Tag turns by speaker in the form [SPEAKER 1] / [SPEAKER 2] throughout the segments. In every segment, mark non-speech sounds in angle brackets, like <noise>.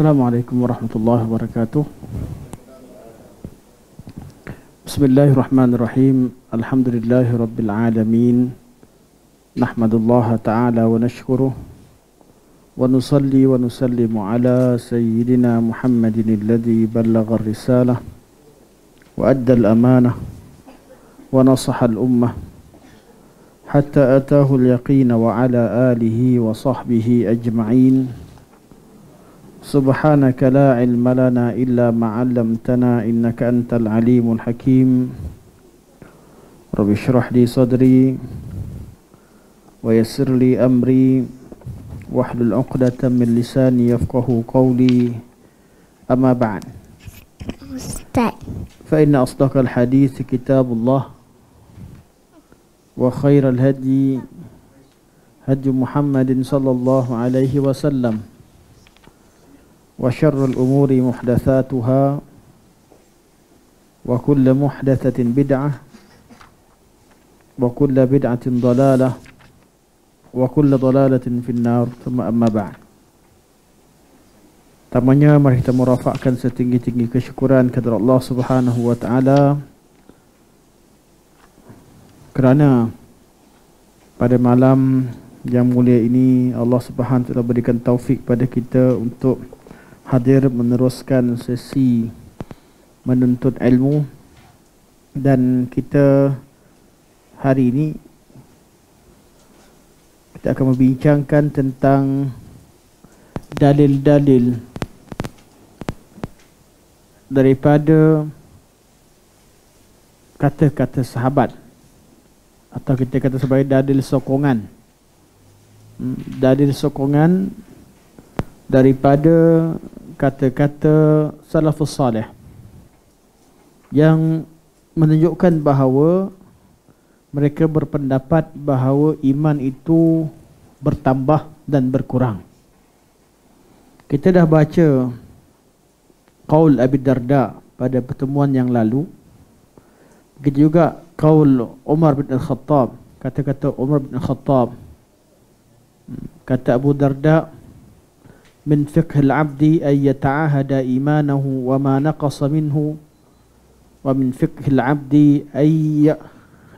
[SPEAKER 1] السلام عليكم ورحمة الله وبركاته بسم الله الرحمن الرحيم الحمد لله رب العالمين نحمد الله تعالى ونشكره ونصلي ونسلم على سيدنا محمد الذي بلغ الرسالة وأدى الأمانة ونصح الأمة حتى أتاه اليقين وعلى آله وصحبه أجمعين سبحانك لا علم لنا إلا ما علمتنا إنك أنت العليم الحكيم رب اشرح لي صدري ويسر لي أمري واحلل عقدة من لساني يفقه قولي أما بعد فإن أصدق الحديث كتاب الله وخير الهدي هدي محمد صلى الله عليه وسلم وشر الأمور محدثاتها وكل محدثة بدعة وكل بدعة ضلالة وكل ضلالة في النار ثم أما بعد Tamanya mari kita merafakkan setinggi-tinggi kesyukuran kepada Allah Subhanahu wa taala kerana pada malam yang mulia ini Allah Subhanahu wa taala berikan taufik pada kita untuk hadir meneruskan sesi menuntut ilmu dan kita hari ini kita akan membincangkan tentang dalil-dalil daripada kata-kata sahabat atau kita kata sebagai dalil sokongan hmm, dalil sokongan daripada kata-kata salafus salih yang menunjukkan bahawa mereka berpendapat bahawa iman itu bertambah dan berkurang. Kita dah baca Qaul Abi Darda pada pertemuan yang lalu. Begitu juga Qaul Umar bin Al-Khattab. Kata-kata Umar bin Al-Khattab. Hmm, kata Abu Darda, min fiqh al abdi ay yata'ahada imanahu wa ma naqasa minhu wa min fiqh al abdi ay ya,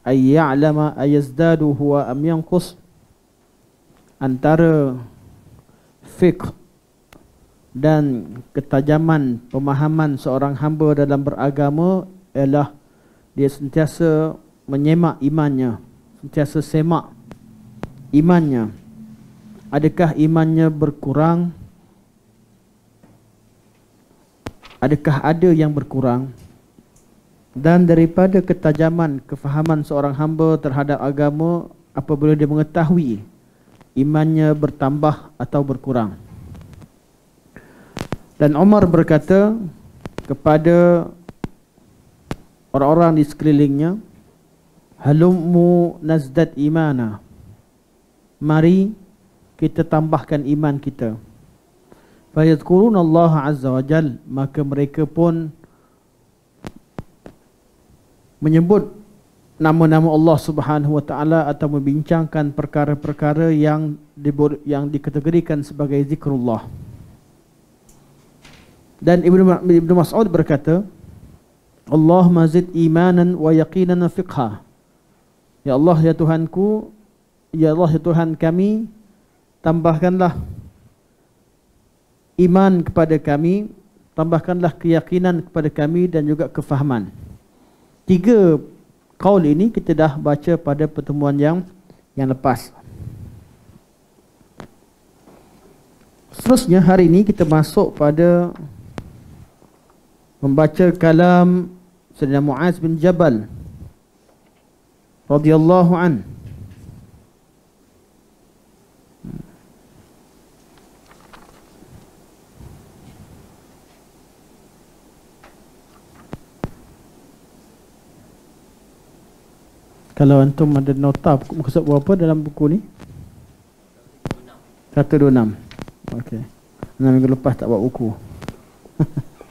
[SPEAKER 1] ay ya'lama ay yazdadu huwa am yanqus antara fiqh dan ketajaman pemahaman seorang hamba dalam beragama ialah dia sentiasa menyemak imannya sentiasa semak imannya adakah imannya berkurang adakah ada yang berkurang dan daripada ketajaman kefahaman seorang hamba terhadap agama apabila dia mengetahui imannya bertambah atau berkurang dan Omar berkata kepada orang-orang di sekelilingnya Halumu nazdat imana mari kita tambahkan iman kita Fayadkurun Allah Azza wa Jal Maka mereka pun Menyebut Nama-nama Allah Subhanahu Wa Taala Atau membincangkan perkara-perkara Yang dibur, yang dikategorikan sebagai zikrullah Dan Ibn, Ibn Mas'ud berkata Allah mazid imanan wa yaqinan fiqha Ya Allah ya Tuhanku Ya Allah ya Tuhan kami Tambahkanlah iman kepada kami tambahkanlah keyakinan kepada kami dan juga kefahaman tiga kaul ini kita dah baca pada pertemuan yang yang lepas seterusnya hari ini kita masuk pada membaca kalam Sayyidina Muaz bin Jabal radhiyallahu anhu Kalau antum ada nota Muka surat berapa dalam buku ni? 126 Okey Nama minggu lepas tak buat buku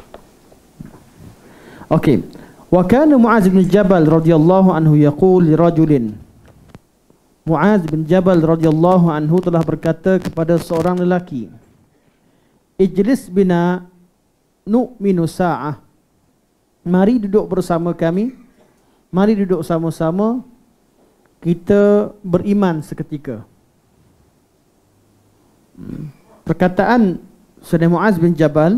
[SPEAKER 1] <laughs> Okey Wa kana Muaz bin Jabal radhiyallahu anhu yaqul li rajulin Muaz bin Jabal radhiyallahu anhu telah berkata kepada seorang lelaki Ijlis bina nu'minu sa'ah Mari duduk bersama kami Mari duduk sama-sama kita beriman seketika. Perkataan Sunan Muaz bin Jabal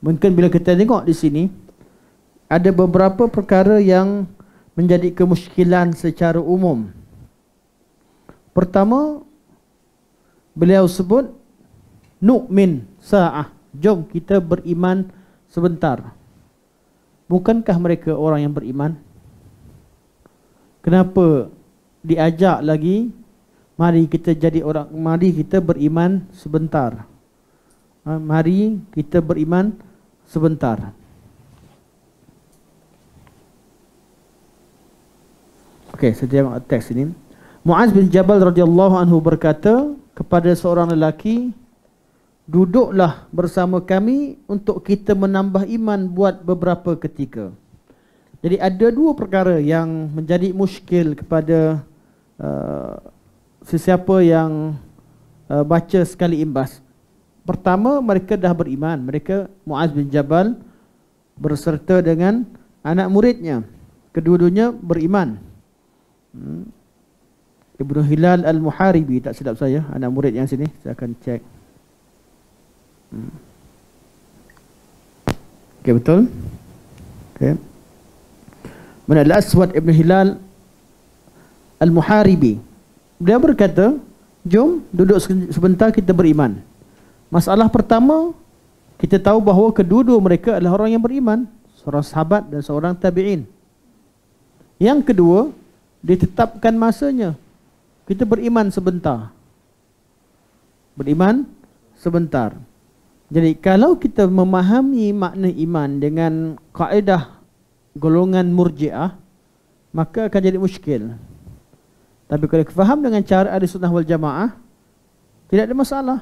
[SPEAKER 1] mungkin bila kita tengok di sini ada beberapa perkara yang menjadi kemusykilan secara umum. Pertama beliau sebut nu'min sa'ah. Jom kita beriman sebentar. Bukankah mereka orang yang beriman? Kenapa diajak lagi mari kita jadi orang mari kita beriman sebentar ha, mari kita beriman sebentar Okey, saya tengok teks ini. Muaz bin Jabal radhiyallahu anhu berkata kepada seorang lelaki, "Duduklah bersama kami untuk kita menambah iman buat beberapa ketika." Jadi ada dua perkara yang menjadi muskil kepada Uh, sesiapa yang uh, baca sekali imbas pertama mereka dah beriman mereka Muaz bin Jabal berserta dengan anak muridnya kedua-duanya beriman hmm. Ibnu Hilal Al-Muharibi tak silap saya anak murid yang sini saya akan cek hmm. Okay, betul? Okay. Mana Al-Aswad Ibn Hilal Al-Muharibi. Beliau berkata, jom duduk sebentar kita beriman. Masalah pertama, kita tahu bahawa kedua-dua mereka adalah orang yang beriman. Seorang sahabat dan seorang tabi'in. Yang kedua, ditetapkan masanya. Kita beriman sebentar. Beriman sebentar. Jadi kalau kita memahami makna iman dengan kaedah golongan murjiah, maka akan jadi muskil. Tapi kalau faham dengan cara ada sunnah wal jamaah, tidak ada masalah.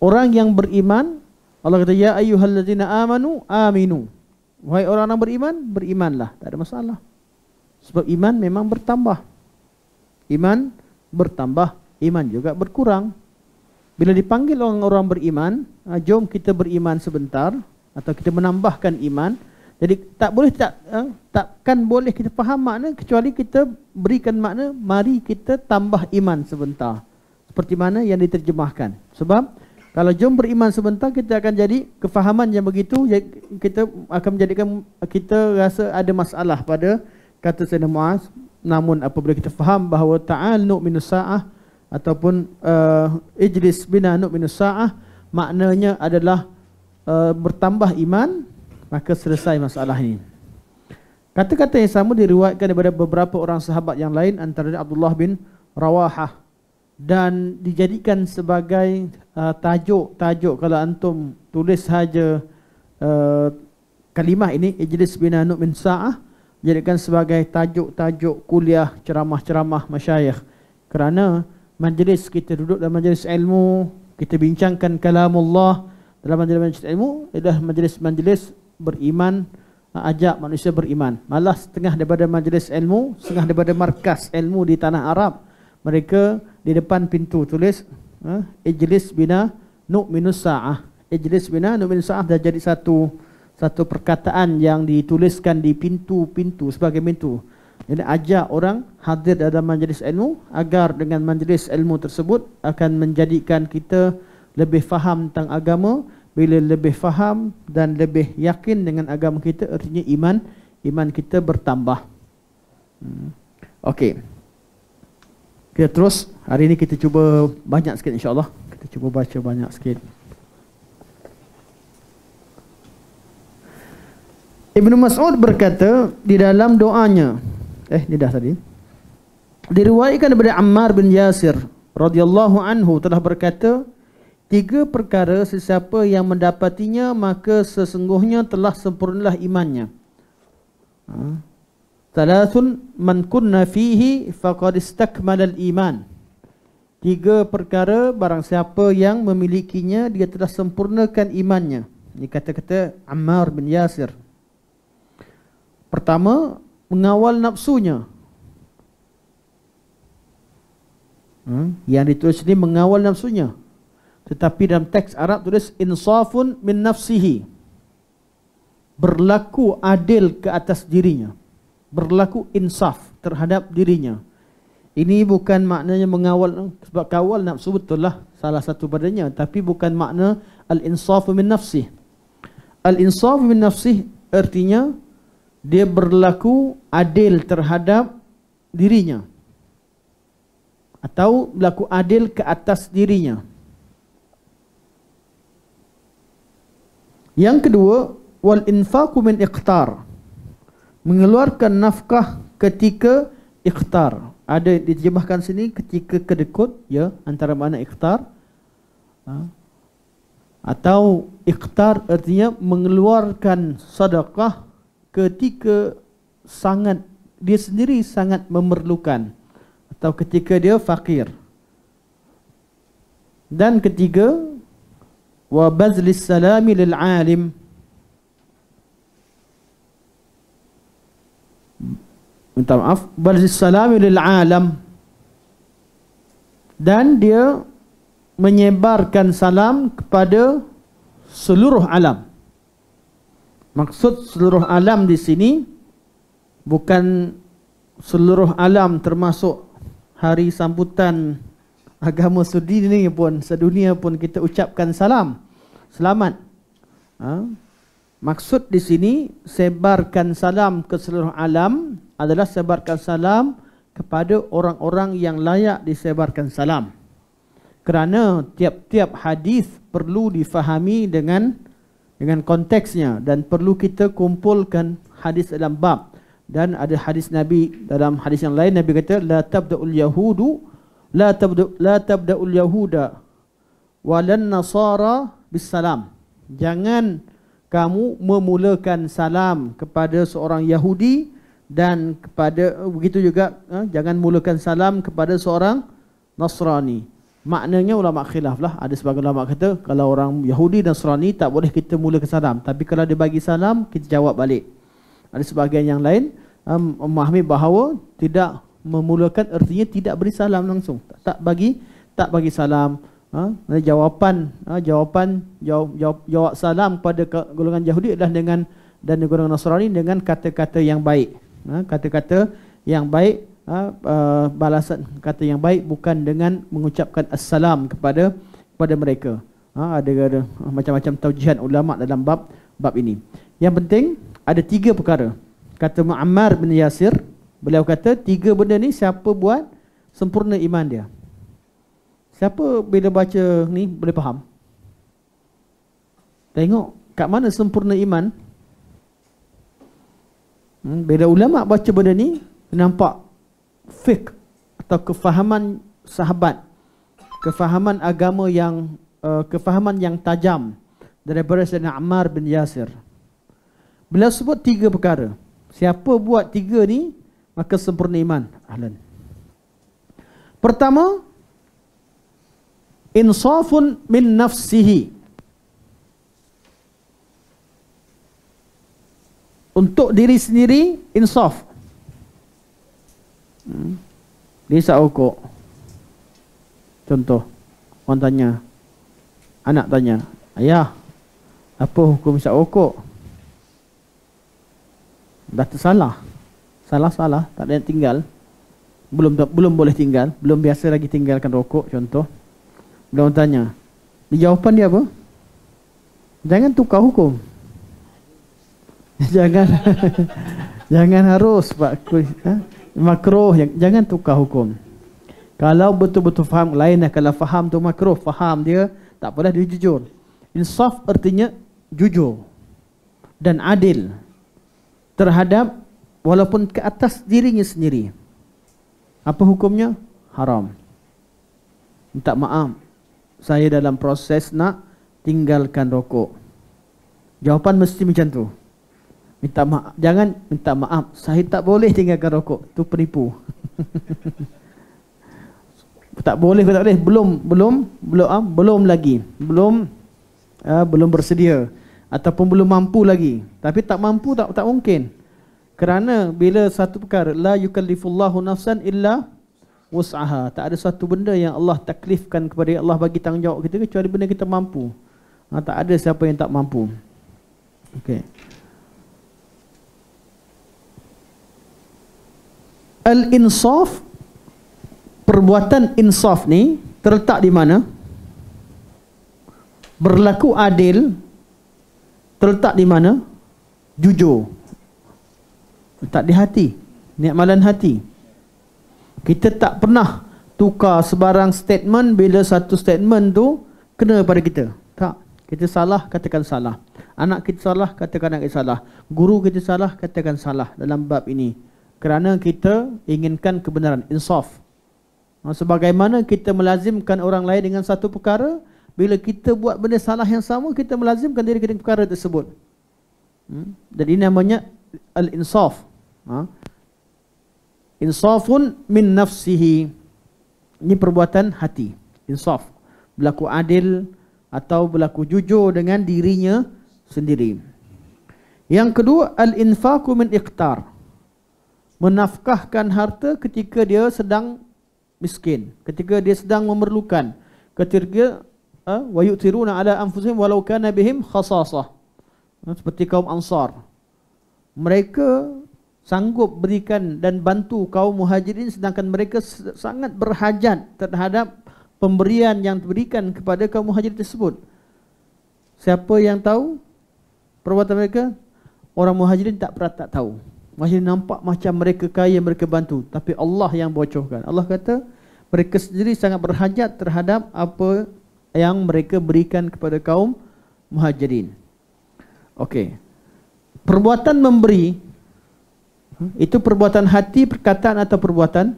[SPEAKER 1] Orang yang beriman, Allah kata, Ya ayuhalladzina amanu, aminu. Wahai orang yang beriman, berimanlah. Tak ada masalah. Sebab iman memang bertambah. Iman bertambah, iman juga berkurang. Bila dipanggil orang-orang beriman, ah, jom kita beriman sebentar, atau kita menambahkan iman, jadi tak boleh tak eh, takkan boleh kita faham makna kecuali kita berikan makna mari kita tambah iman sebentar. Seperti mana yang diterjemahkan. Sebab kalau jom beriman sebentar kita akan jadi kefahaman yang begitu ya, kita akan menjadikan kita rasa ada masalah pada kata Sayyidina Muaz. Namun apabila kita faham bahawa ta'alnu min sa'ah ataupun uh, ijlis bina nu min sa'ah maknanya adalah uh, bertambah iman maka selesai masalah ini kata-kata yang sama diriwayatkan daripada beberapa orang sahabat yang lain antaranya Abdullah bin Rawaha dan dijadikan sebagai tajuk-tajuk uh, kalau antum tulis saja uh, kalimah ini Ijlis bin Anu bin Sa'ah dijadikan sebagai tajuk-tajuk kuliah ceramah-ceramah masyayikh kerana majlis kita duduk dalam majlis ilmu kita bincangkan kalamullah dalam majlis-majlis ilmu adalah majlis-majlis beriman ajak manusia beriman. Malah setengah daripada majlis ilmu, setengah daripada markas ilmu di tanah Arab, mereka di depan pintu tulis ha, ijlis bina nu'minus sa'ah. Ijlis bina nu'minus sa'ah dah jadi satu satu perkataan yang dituliskan di pintu-pintu sebagai pintu. Jadi ajak orang hadir dalam majlis ilmu agar dengan majlis ilmu tersebut akan menjadikan kita lebih faham tentang agama bila lebih faham dan lebih yakin dengan agama kita artinya iman iman kita bertambah hmm. okey kita terus hari ini kita cuba banyak sikit insyaallah kita cuba baca banyak sikit Ibn Mas'ud berkata di dalam doanya eh ni dah tadi diriwayatkan daripada Ammar bin Yasir radhiyallahu anhu telah berkata Tiga perkara sesiapa yang mendapatinya maka sesungguhnya telah sempurnalah imannya. Ha? Talathun man kunna fihi faqad istakmala iman Tiga perkara barang siapa yang memilikinya dia telah sempurnakan imannya. Ini kata-kata Ammar bin Yasir. Pertama, mengawal nafsunya. Hmm? Yang ditulis ini mengawal nafsunya. Tetapi dalam teks Arab tulis insafun min nafsihi. Berlaku adil ke atas dirinya. Berlaku insaf terhadap dirinya. Ini bukan maknanya mengawal sebab kawal nak sebut lah salah satu padanya, tapi bukan makna al insaf min nafsi. Al insaf min nafsi artinya dia berlaku adil terhadap dirinya atau berlaku adil ke atas dirinya. Yang kedua, wal infaqu min iqtar. Mengeluarkan nafkah ketika iqtar. Ada dijemahkan sini ketika kedekut ya antara mana iqtar. Ha? Atau iqtar artinya mengeluarkan sedekah ketika sangat dia sendiri sangat memerlukan atau ketika dia fakir. Dan ketiga, وبذل السلام للعالم minta maaf bersalam alam dan dia menyebarkan salam kepada seluruh alam maksud seluruh alam di sini bukan seluruh alam termasuk hari sambutan agama sedunia pun sedunia pun kita ucapkan salam selamat ha? maksud di sini sebarkan salam ke seluruh alam adalah sebarkan salam kepada orang-orang yang layak disebarkan salam kerana tiap-tiap hadis perlu difahami dengan dengan konteksnya dan perlu kita kumpulkan hadis dalam bab dan ada hadis Nabi dalam hadis yang lain Nabi kata la tabda'ul yahudu la tabda la tabda ul yahuda walan nasara bisalam. Jangan kamu memulakan salam kepada seorang Yahudi dan kepada begitu juga eh, jangan mulakan salam kepada seorang Nasrani. Maknanya ulama khilaf lah ada sebagian ulama kata kalau orang Yahudi dan Nasrani tak boleh kita mulakan salam tapi kalau dia bagi salam kita jawab balik. Ada sebagian yang lain um, memahami bahawa tidak memulakan artinya tidak beri salam langsung tak, tak bagi tak bagi salam ha? jawapan ha? jawapan jawab, jawab, jawab salam pada golongan Yahudi adalah dengan dan golongan Nasrani dengan kata-kata yang baik ha? kata-kata yang baik ha? uh, balasan kata yang baik bukan dengan mengucapkan assalam kepada kepada mereka ha? ada, ada macam-macam taujihan ulama dalam bab bab ini yang penting ada tiga perkara kata Muammar bin Yasir Beliau kata tiga benda ni siapa buat sempurna iman dia. Siapa bila baca ni boleh faham? Tengok kat mana sempurna iman? Hmm, bila ulama baca benda ni nampak fik atau kefahaman sahabat kefahaman agama yang uh, kefahaman yang tajam daripada Sayyidina Ammar bin Yasir. Beliau sebut tiga perkara. Siapa buat tiga ni, maka ah, sempurna iman ahlan pertama insafun min nafsihi untuk diri sendiri insaf hmm. Lisa Ukuk contoh orang tanya anak tanya ayah apa hukum Lisa Ukuk dah tersalah salah-salah, tak ada yang tinggal, belum belum boleh tinggal, belum biasa lagi tinggalkan rokok contoh. Dia orang tanya. Jawapan dia apa? Jangan tukar hukum. <laughs> jangan <laughs> jangan harus Pak Kuis. Ha? Makruh, jangan tukar hukum. Kalau betul-betul faham lain lah. kalau faham tu makro faham dia tak apalah dia jujur. Insaf artinya jujur dan adil terhadap walaupun ke atas dirinya sendiri. Apa hukumnya? Haram. Minta maaf. Saya dalam proses nak tinggalkan rokok. Jawapan mesti macam tu. Minta maaf. Jangan minta maaf. Saya tak boleh tinggalkan rokok. Tu penipu. <laughs> tak boleh, tak boleh. Belum, belum, belum, ah, belum lagi. Belum ah, belum bersedia ataupun belum mampu lagi. Tapi tak mampu tak tak mungkin. Kerana bila satu perkara la yukallifullahu nafsan illa wus'aha. Tak ada satu benda yang Allah taklifkan kepada Allah bagi tanggungjawab kita kecuali benda kita mampu. Ha, tak ada siapa yang tak mampu. Okey. Al-insaf perbuatan insaf ni terletak di mana? Berlaku adil terletak di mana? Jujur. Tak di hati ni amalan hati kita tak pernah tukar sebarang statement bila satu statement tu kena pada kita tak kita salah katakan salah anak kita salah katakan anak kita salah guru kita salah katakan salah dalam bab ini kerana kita inginkan kebenaran insaf sebagaimana kita melazimkan orang lain dengan satu perkara bila kita buat benda salah yang sama kita melazimkan diri kita dengan perkara tersebut hmm? ini namanya al-insaf Ha? Insafun min nafsihi. Ini perbuatan hati. Insaf. Berlaku adil atau berlaku jujur dengan dirinya sendiri. Yang kedua, al-infaku min iqtar. Menafkahkan harta ketika dia sedang miskin. Ketika dia sedang memerlukan. Ketika ha, wa yu'tiruna ala anfusihim walau kana bihim khasasah. Ha, seperti kaum ansar. Mereka sanggup berikan dan bantu kaum muhajirin sedangkan mereka sangat berhajat terhadap pemberian yang diberikan kepada kaum muhajirin tersebut. Siapa yang tahu perbuatan mereka? Orang muhajirin tak pernah tak tahu. masih nampak macam mereka kaya mereka bantu. Tapi Allah yang bocorkan. Allah kata mereka sendiri sangat berhajat terhadap apa yang mereka berikan kepada kaum muhajirin. Okey. Perbuatan memberi itu perbuatan hati, perkataan atau perbuatan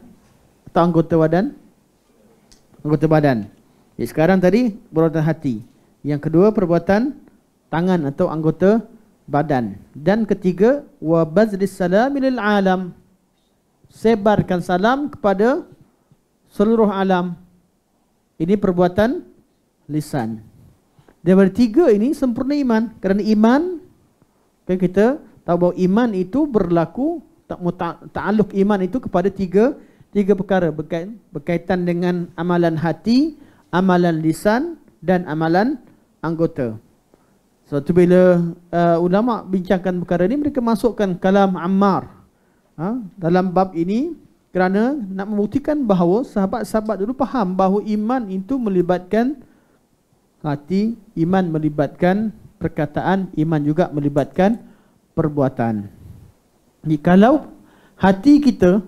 [SPEAKER 1] atau anggota badan? Anggota badan. Jadi ya, sekarang tadi perbuatan hati. Yang kedua perbuatan tangan atau anggota badan. Dan ketiga wa bazris salam lil alam. Sebarkan salam kepada seluruh alam. Ini perbuatan lisan. Daripada tiga ini sempurna iman. Kerana iman, kan kita tahu bahawa iman itu berlaku tak ta'alluq iman itu kepada tiga tiga perkara berkait, berkaitan dengan amalan hati, amalan lisan dan amalan anggota. So tu bila uh, ulama bincangkan perkara ini mereka masukkan kalam Ammar ha, dalam bab ini kerana nak membuktikan bahawa sahabat-sahabat dulu faham bahawa iman itu melibatkan hati, iman melibatkan perkataan, iman juga melibatkan perbuatan. Jikalau hati kita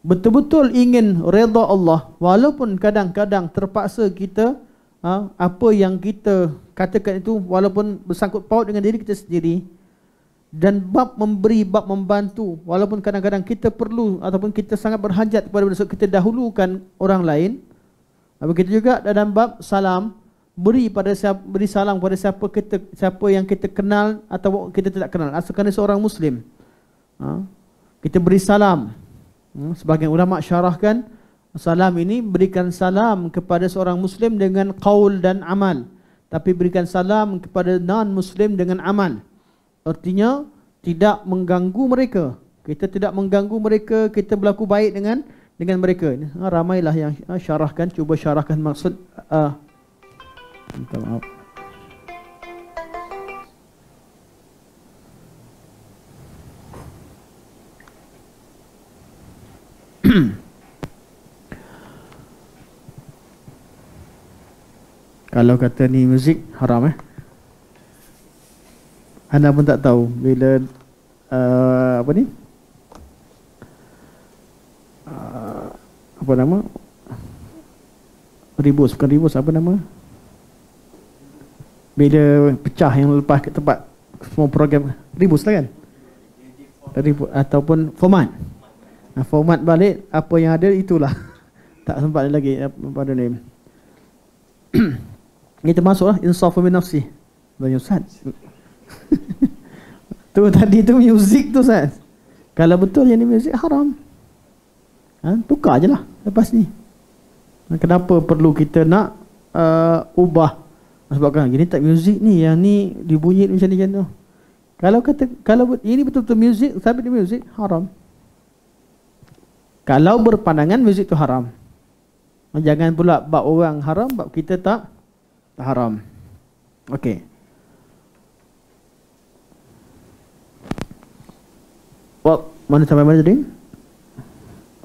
[SPEAKER 1] betul-betul ingin reda Allah walaupun kadang-kadang terpaksa kita ha, apa yang kita katakan itu walaupun bersangkut paut dengan diri kita sendiri dan bab memberi bab membantu walaupun kadang-kadang kita perlu ataupun kita sangat berhajat kepada bersama kita dahulukan orang lain apa kita juga dalam bab salam beri pada siapa, beri salam kepada siapa kita siapa yang kita kenal atau kita tidak kenal asalkan dia seorang muslim ha? kita beri salam ha? sebagian ulama syarahkan salam ini berikan salam kepada seorang muslim dengan qaul dan amal tapi berikan salam kepada non muslim dengan amal artinya tidak mengganggu mereka kita tidak mengganggu mereka kita berlaku baik dengan dengan mereka ha, ramailah yang ha, syarahkan cuba syarahkan maksud uh, minta maaf <coughs> Kalau kata ni muzik haram eh. Anda pun tak tahu bila uh, apa ni? Uh, apa nama? Ribus bukan ribus apa nama? Bila pecah yang lepas ke tempat semua program ribus lah kan? Ribu ataupun format. Nah, format balik apa yang ada itulah. <laughs> tak sempat lagi pada ni. Ini termasuklah insaf min nafsi. Dan Ustaz. <laughs> tu tadi tu muzik tu Ustaz. Kalau betul yang ni muzik haram. Ha, tukar je lah lepas ni. Kenapa perlu kita nak uh, ubah? Sebabkan gini tak muzik ni yang ni dibunyi macam ni macam tu. Kalau kata kalau ini betul-betul muzik sampai di muzik haram. Kalau berpandangan muzik tu haram. Jangan pula bab orang haram, bab kita tak tak haram. Okey. Well, mana sampai mana tadi?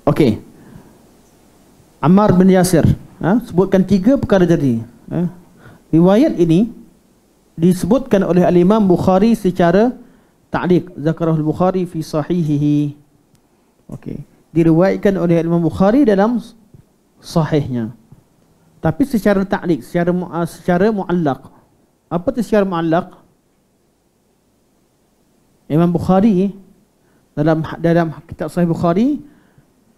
[SPEAKER 1] Okey. Ammar bin Yasir. Ha? Sebutkan tiga perkara tadi. Ha? Riwayat ini disebutkan oleh Al-Imam Bukhari secara ta'liq. Zakarahul Bukhari fi sahihihi. Okey diriwayatkan oleh Imam Bukhari dalam sahihnya. Tapi secara ta'liq, secara ah, secara muallaq. Apa itu secara muallaq? Imam Bukhari dalam dalam kitab sahih Bukhari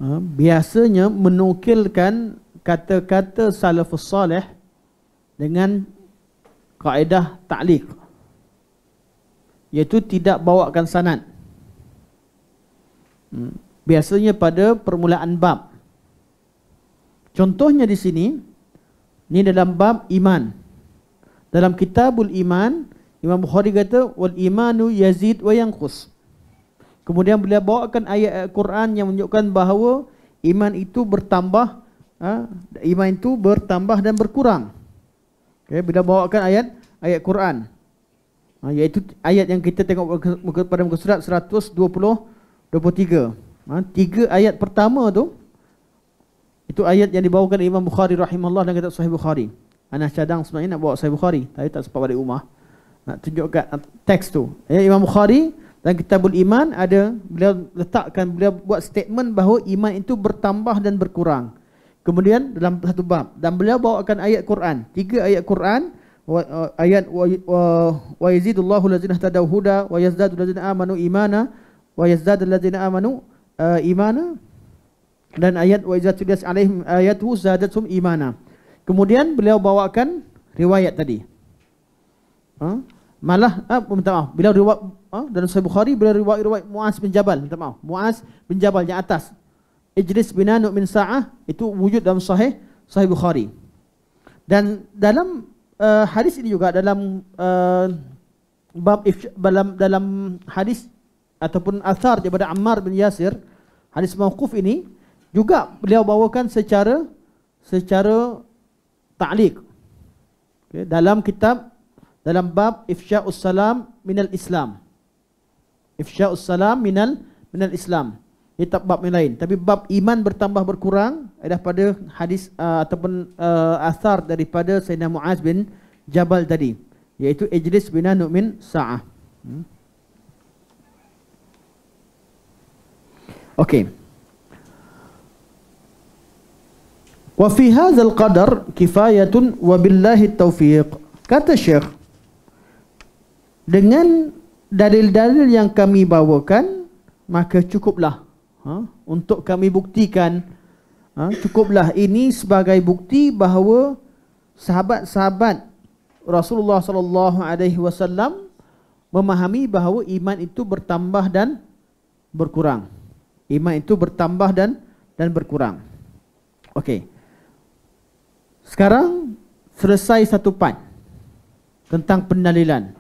[SPEAKER 1] ah, biasanya menukilkan kata-kata salafus salih dengan kaedah ta'liq iaitu tidak bawakan sanad hmm biasanya pada permulaan bab. Contohnya di sini, ni dalam bab iman. Dalam kitabul iman, Imam Bukhari kata, wal imanu yazid wa yangkus. Kemudian beliau bawakan ayat Al Quran yang menunjukkan bahawa iman itu bertambah, ha, iman itu bertambah dan berkurang. Okay, beliau bawakan ayat ayat Quran. Ha, iaitu ayat yang kita tengok pada muka surat 120 23 ha, tiga ayat pertama tu itu ayat yang dibawakan Imam Bukhari rahimahullah dan kata Sahih Bukhari. Ana cadang sebenarnya nak bawa Sahih Bukhari tapi tak sempat balik rumah. Nak tunjukkan teks tu. Ya, Imam Bukhari dan Kitabul Iman ada beliau letakkan beliau buat statement bahawa iman itu bertambah dan berkurang. Kemudian dalam satu bab dan beliau bawakan ayat Quran, tiga ayat Quran ayat wa yazidullahu lazina tadawhuda wa yazdadu lazina amanu imana wa yazdadu lazina amanu uh, imana dan ayat wa iza tudias alaihim ayatu zadatum imana. Kemudian beliau bawakan riwayat tadi. Ha? Malah ah, minta maaf, beliau riwayat ah, dalam Sahih Bukhari beliau riwayat riwayat Muaz bin Jabal, minta maaf. muas bin Jabal yang atas. Ijlis bin Anu min Sa'ah itu wujud dalam Sahih Sahih Bukhari. Dan dalam uh, hadis ini juga dalam uh, bab dalam dalam hadis ataupun athar daripada Ammar bin Yasir hadis mauquf ini juga beliau bawakan secara secara ta'liq okay, dalam kitab dalam bab ifsya'us salam minal islam ifsya'us salam minal minal islam ia bab yang lain tapi bab iman bertambah berkurang adalah pada hadis uh, ataupun uh, athar daripada Sayyidina Muaz bin Jabal tadi iaitu ijlis bin nu'min sa'ah hmm. Okey. Wa fi hadzal qadar kifayatun wa billahi tawfiq. Kata Syekh dengan dalil-dalil yang kami bawakan maka cukuplah ha? untuk kami buktikan ha? cukuplah ini sebagai bukti bahawa sahabat-sahabat Rasulullah sallallahu alaihi wasallam memahami bahawa iman itu bertambah dan berkurang iman itu bertambah dan dan berkurang. Okey. Sekarang selesai satu part tentang pendalilan.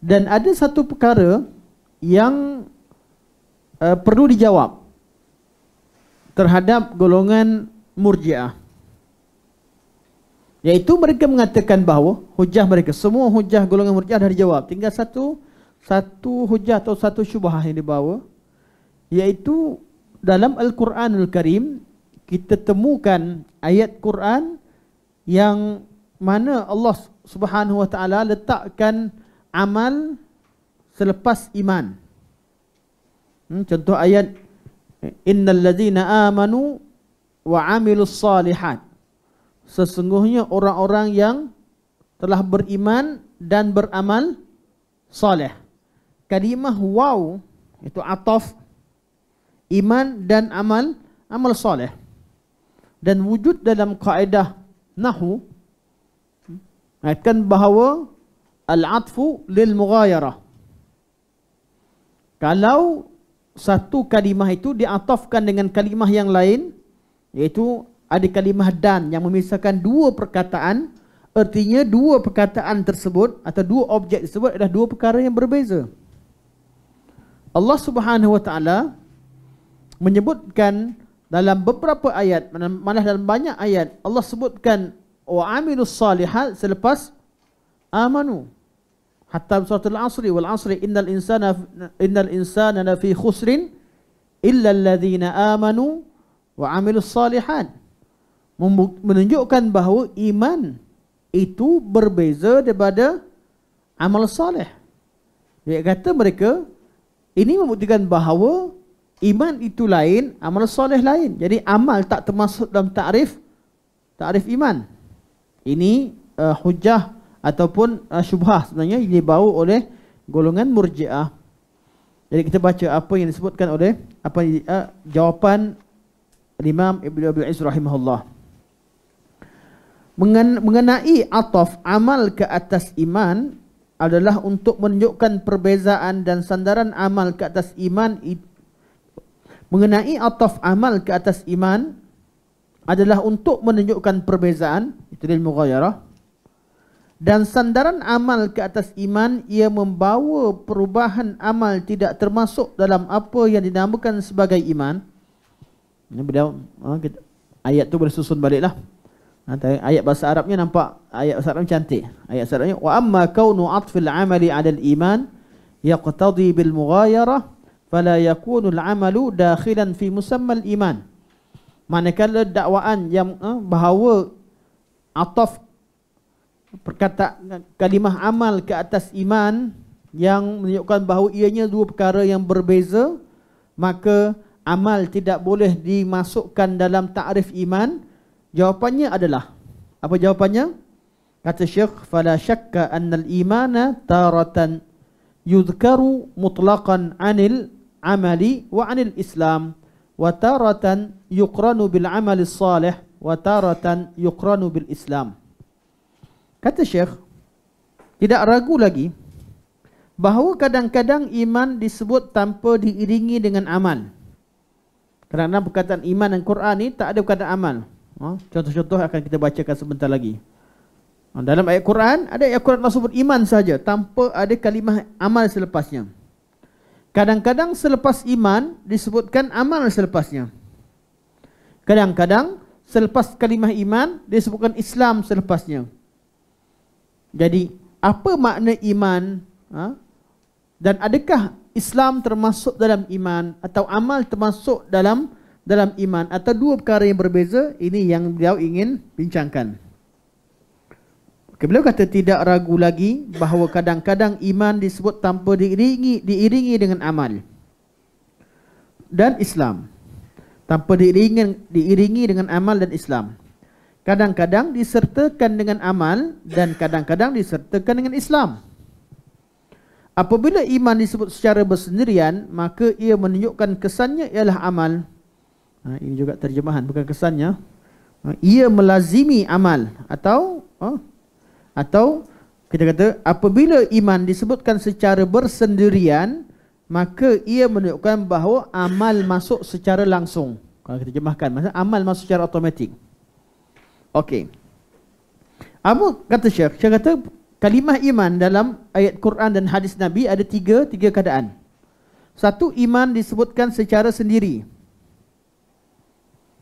[SPEAKER 1] Dan ada satu perkara yang uh, perlu dijawab terhadap golongan Murji'ah. Yaitu mereka mengatakan bahawa hujah mereka semua hujah golongan Murji'ah dah dijawab. Tinggal satu satu hujah atau satu syubhah yang dibawa. Yaitu dalam Al-Quranul Karim kita temukan ayat Quran yang mana Allah Subhanahu Wa Taala letakkan amal selepas iman. Hmm, contoh ayat Innal ladzina amanu wa amilus salihat. Sesungguhnya orang-orang yang telah beriman dan beramal saleh. Kalimah wow itu ataf iman dan amal amal soleh dan wujud dalam kaedah nahu mengatakan bahawa al-atfu lil mughayarah kalau satu kalimah itu diatafkan dengan kalimah yang lain iaitu ada kalimah dan yang memisahkan dua perkataan Artinya dua perkataan tersebut atau dua objek tersebut adalah dua perkara yang berbeza. Allah Subhanahu Wa Taala menyebutkan dalam beberapa ayat mana dalam banyak ayat Allah sebutkan wa amilus salihat selepas amanu hatta surah al-asr wal asr innal insana innal insana fi khusrin illa alladhina amanu wa amilus salihat menunjukkan bahawa iman itu berbeza daripada amal soleh. Dia kata mereka ini membuktikan bahawa Iman itu lain, amal soleh lain. Jadi amal tak termasuk dalam takrif takrif iman. Ini uh, eh, hujah ataupun uh, syubhah sebenarnya yang dibawa oleh golongan murjiah. Jadi kita baca apa yang disebutkan oleh apa uh, jawapan Imam Ibnu Abdul Aziz rahimahullah. Mengenai atof amal ke atas iman adalah untuk menunjukkan perbezaan dan sandaran amal ke atas iman itu mengenai ataf amal ke atas iman adalah untuk menunjukkan perbezaan itu dia mughayarah dan sandaran amal ke atas iman ia membawa perubahan amal tidak termasuk dalam apa yang dinamakan sebagai iman ini beliau ha, ayat tu bersusun baliklah ha, ayat bahasa Arabnya nampak ayat bahasa Arab cantik ayat bahasa Arabnya wa amma kaunu atfil amali 'ala al iman yaqtadi bil mughayarah fala yakunul amalu dakhilan fi musammal iman manakala dakwaan yang eh, bahawa ataf perkata kalimah amal ke atas iman yang menunjukkan bahawa ianya dua perkara yang berbeza maka amal tidak boleh dimasukkan dalam takrif iman jawapannya adalah apa jawapannya kata syekh fala syakka anna al imana taratan yudhkaru mutlaqan anil amali wa anil Islam wa taratan yuqranu bil amali salih wa taratan yuqranu bil Islam. Kata Syekh, tidak ragu lagi bahawa kadang-kadang iman disebut tanpa diiringi dengan amal. Kerana perkataan iman dan Quran ni tak ada perkataan amal. Ha, contoh-contoh akan kita bacakan sebentar lagi. Ha, dalam ayat Quran, ada ayat Quran Allah sebut iman saja tanpa ada kalimah amal selepasnya. Kadang-kadang selepas iman disebutkan amal selepasnya. Kadang-kadang selepas kalimah iman disebutkan Islam selepasnya. Jadi apa makna iman ha? dan adakah Islam termasuk dalam iman atau amal termasuk dalam dalam iman atau dua perkara yang berbeza ini yang beliau ingin bincangkan. Beliau kata tidak ragu lagi bahawa kadang-kadang iman disebut tanpa diiringi, diiringi dengan amal dan Islam. Tanpa diiringi, diiringi dengan amal dan Islam. Kadang-kadang disertakan dengan amal dan kadang-kadang disertakan dengan Islam. Apabila iman disebut secara bersendirian, maka ia menunjukkan kesannya ialah amal. Ha, ini juga terjemahan, bukan kesannya. Ha, ia melazimi amal atau ha, atau kita kata apabila iman disebutkan secara bersendirian maka ia menunjukkan bahawa amal masuk secara langsung. Kalau kita jemahkan maksudnya amal masuk secara otomatik. Okey. Abu kata Syekh, Syekh kata kalimah iman dalam ayat Quran dan hadis Nabi ada tiga, tiga keadaan. Satu, iman disebutkan secara sendiri.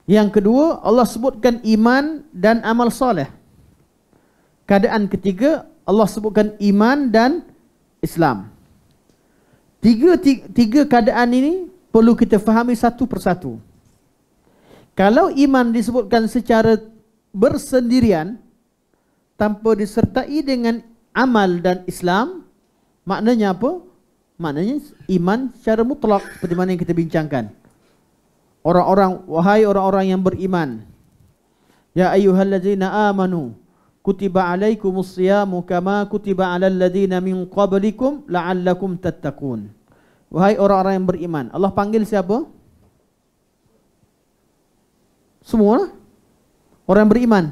[SPEAKER 1] Yang kedua, Allah sebutkan iman dan amal soleh keadaan ketiga Allah sebutkan iman dan Islam. Tiga, tiga tiga keadaan ini perlu kita fahami satu persatu. Kalau iman disebutkan secara bersendirian tanpa disertai dengan amal dan Islam, maknanya apa? Maknanya iman secara mutlak seperti mana yang kita bincangkan. Orang-orang wahai orang-orang yang beriman. Ya ayyuhallazina amanu kutiba alaikumus siyamu kama kutiba alal ladina min qablikum la'allakum tattaqun wahai orang-orang yang beriman Allah panggil siapa semua lah. orang beriman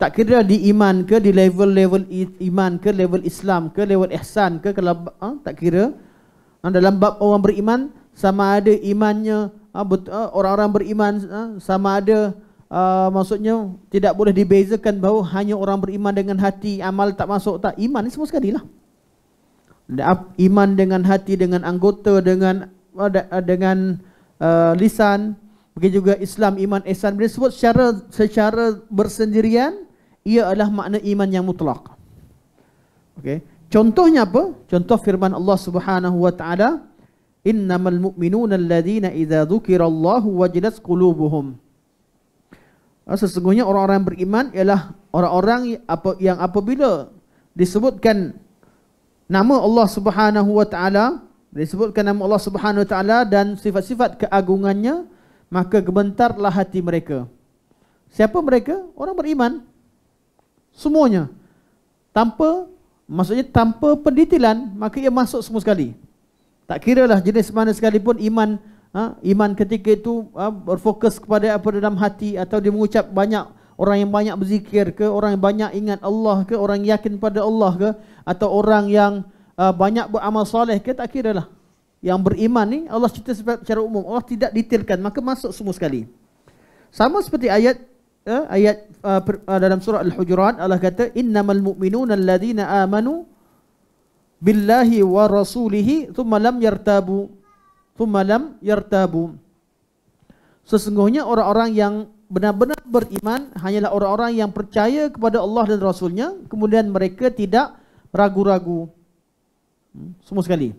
[SPEAKER 1] tak kira di iman ke di level-level iman ke level Islam ke level ihsan ke kalau ha? Ah, tak kira ah, dalam bab orang beriman sama ada imannya ha, ah, betul, ha, orang-orang beriman ha, sama ada uh, maksudnya tidak boleh dibezakan bahawa hanya orang beriman dengan hati amal tak masuk tak iman ni semua sekali lah iman dengan hati dengan anggota dengan uh, dengan uh, lisan begitu juga Islam iman ihsan disebut secara secara bersendirian ia adalah makna iman yang mutlak okey contohnya apa contoh firman Allah Subhanahu wa taala innamal mu'minuna alladhina idza dhukirallahu wajlat qulubuhum Ah, sesungguhnya orang-orang beriman ialah orang-orang yang apabila disebutkan nama Allah Subhanahu wa taala disebutkan nama Allah Subhanahu wa taala dan sifat-sifat keagungannya maka gemetarlah hati mereka siapa mereka orang beriman semuanya tanpa maksudnya tanpa pendidilan maka ia masuk semua sekali tak kiralah jenis mana sekalipun iman ha? iman ketika itu ha? berfokus kepada apa dalam hati atau dia mengucap banyak orang yang banyak berzikir ke orang yang banyak ingat Allah ke orang yang yakin pada Allah ke atau orang yang uh, banyak beramal soleh ke tak kira lah yang beriman ni Allah cerita secara umum Allah tidak ditirkan maka masuk semua sekali sama seperti ayat uh, ayat uh, per, uh, dalam surah al-hujurat Allah kata innamal mu'minuna alladhina amanu billahi wa rasulihi thumma lam yartabu fumalam yartabu. Sesungguhnya orang-orang yang benar-benar beriman hanyalah orang-orang yang percaya kepada Allah dan Rasulnya. Kemudian mereka tidak ragu-ragu. Hmm, semua sekali.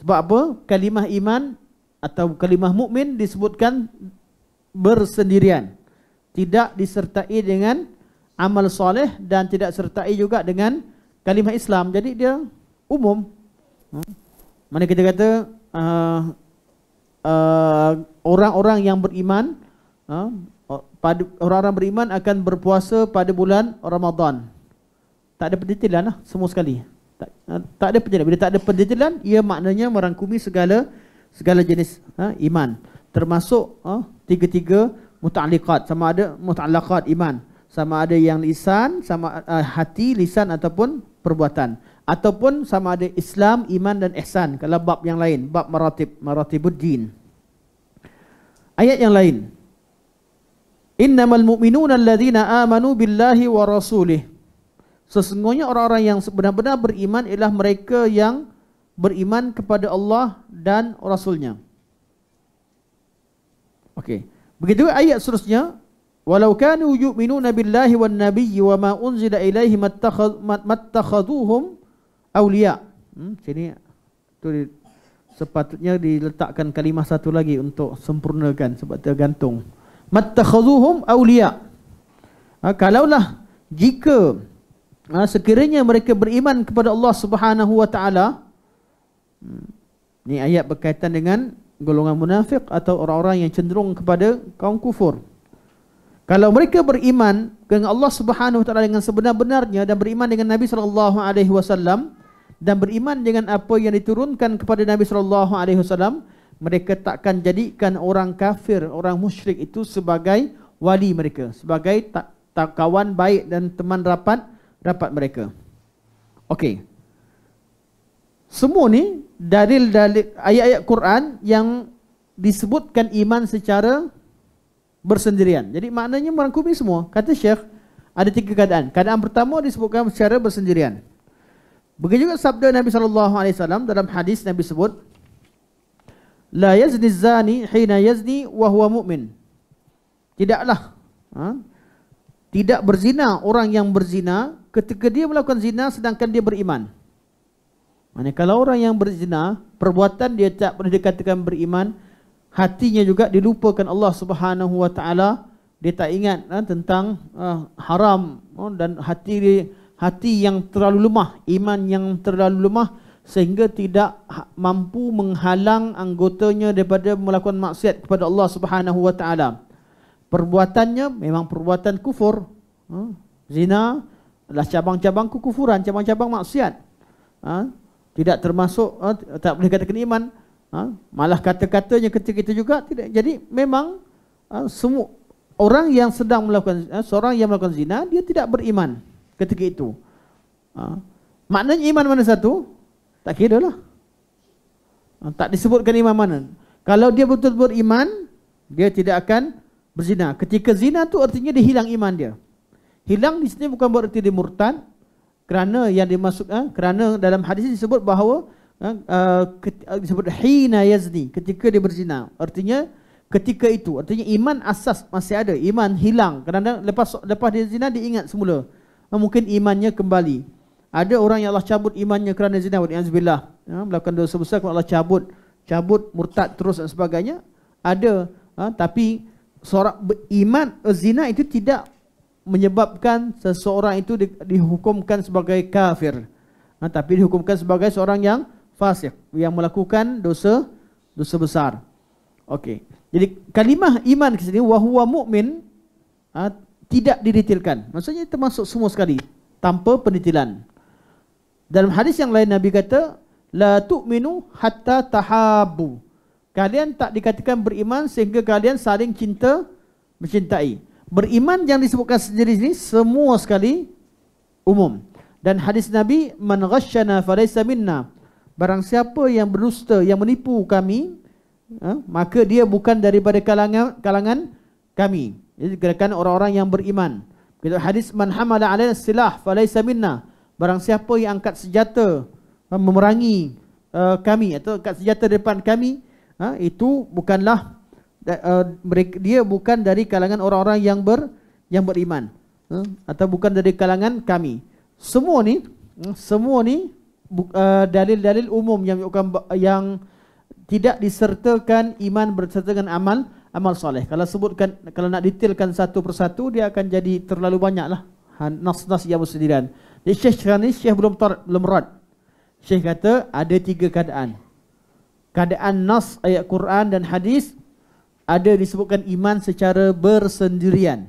[SPEAKER 1] Sebab apa? Kalimah iman atau kalimah mukmin disebutkan bersendirian. Tidak disertai dengan amal soleh dan tidak sertai juga dengan kalimah Islam. Jadi dia umum. Hmm. Mana kita kata Eh, eh, orang-orang uh, uh, yang beriman uh, orang-orang beriman akan berpuasa pada bulan Ramadan. Tak ada pendetilan lah semua sekali. Tak, uh, tak ada pendetilan. Bila tak ada pendetilan, ia maknanya merangkumi segala segala jenis uh, iman. Termasuk uh, tiga-tiga muta'liqat. Sama ada muta'liqat iman. Sama ada yang lisan, sama uh, hati, lisan ataupun perbuatan ataupun sama ada Islam, iman dan ihsan kalau bab yang lain, bab maratib, maratibud din. Ayat yang lain. Innamal mu'minuna alladhina amanu billahi wa rasulih. Sesungguhnya orang-orang yang sebenar benar beriman ialah mereka yang beriman kepada Allah dan Rasulnya. Okey. Begitu ayat seterusnya. Walau kanu yu'minuna billahi wa nabiyyi wa ma unzila ilaihi mattakhaduhum awliya. Hmm, sini tu di, sepatutnya diletakkan kalimah satu lagi untuk sempurnakan sebab tergantung. Mattakhazuhum awliya. Ha, kalaulah jika ha, sekiranya mereka beriman kepada Allah Subhanahu wa taala hmm, ni ayat berkaitan dengan golongan munafik atau orang-orang yang cenderung kepada kaum kufur. Kalau mereka beriman dengan Allah Subhanahu wa taala dengan sebenar-benarnya dan beriman dengan Nabi sallallahu alaihi wasallam, dan beriman dengan apa yang diturunkan kepada Nabi sallallahu alaihi wasallam mereka takkan jadikan orang kafir orang musyrik itu sebagai wali mereka sebagai tak, tak kawan baik dan teman rapat rapat mereka okey semua ni dalil dalil ayat-ayat Quran yang disebutkan iman secara bersendirian. Jadi maknanya merangkumi semua. Kata Syekh, ada tiga keadaan. Keadaan pertama disebutkan secara bersendirian. Begitu juga sabda Nabi sallallahu alaihi wasallam dalam hadis Nabi sebut la yazni zani hina yazni wa huwa mu'min. Tidaklah ha? tidak berzina orang yang berzina ketika dia melakukan zina sedangkan dia beriman. Maksudnya kalau orang yang berzina perbuatan dia tak pernah dikatakan beriman, hatinya juga dilupakan Allah Subhanahu wa taala, dia tak ingat ha? tentang uh, haram oh, dan hati dia hati yang terlalu lemah, iman yang terlalu lemah sehingga tidak ha- mampu menghalang anggotanya daripada melakukan maksiat kepada Allah Subhanahu wa taala. Perbuatannya memang perbuatan kufur. Ha? Zina adalah cabang-cabang kekufuran, cabang-cabang maksiat. Ha? Tidak termasuk tak boleh katakan iman. Malah kata-katanya kecil itu juga tidak. Jadi memang semua orang yang sedang melakukan seorang yang melakukan zina dia tidak beriman ketika itu. Ha. Maknanya iman mana satu? Tak kira lah. Ha. Tak disebutkan iman mana. Kalau dia betul-betul beriman, dia tidak akan berzina. Ketika zina tu artinya dia hilang iman dia. Hilang di sini bukan berarti dia murtad. Kerana yang dimaksud, ha, kerana dalam hadis ini disebut bahawa ha, uh, disebut hina yazni, ketika dia berzina. Artinya ketika itu, artinya iman asas masih ada. Iman hilang. Kerana lepas lepas dia zina, dia ingat semula. Ah, mungkin imannya kembali. Ada orang yang Allah cabut imannya kerana zina wa azbillah, ya, ah, melakukan dosa besar kalau Allah cabut, cabut murtad terus dan sebagainya. Ada ha, tapi seorang iman eh, zina itu tidak menyebabkan seseorang itu di, dihukumkan sebagai kafir. Ha, tapi dihukumkan sebagai seorang yang fasik yang melakukan dosa dosa besar. Okey. Jadi kalimah iman di sini wahwa mukmin ha, tidak didetailkan. Maksudnya termasuk semua sekali tanpa penitilan. Dalam hadis yang lain Nabi kata la tu'minu hatta tahabu. Kalian tak dikatakan beriman sehingga kalian saling cinta mencintai. Beriman yang disebutkan sendiri ini semua sekali umum. Dan hadis Nabi man ghashana falaysa minna. Barang siapa yang berdusta, yang menipu kami, eh, maka dia bukan daripada kalangan kalangan kami. Ini gerakan orang-orang yang beriman. Kita hadis man hamala alaina silah falaysa minna. Barang siapa yang angkat senjata ha, memerangi uh, kami atau angkat senjata depan kami, uh, itu bukanlah uh, dia bukan dari kalangan orang-orang yang ber yang beriman uh, atau bukan dari kalangan kami. Semua ni semua ni dalil-dalil uh, umum yang yang tidak disertakan iman bersertakan amal amal soleh. Kalau sebutkan, kalau nak detailkan satu persatu, dia akan jadi terlalu banyaklah ha, nas-nas yang bersendirian. Jadi Syekh sekarang ni, Syekh belum, tar, belum rad. Syekh kata, ada tiga keadaan. Keadaan nas, ayat Quran dan hadis, ada disebutkan iman secara bersendirian.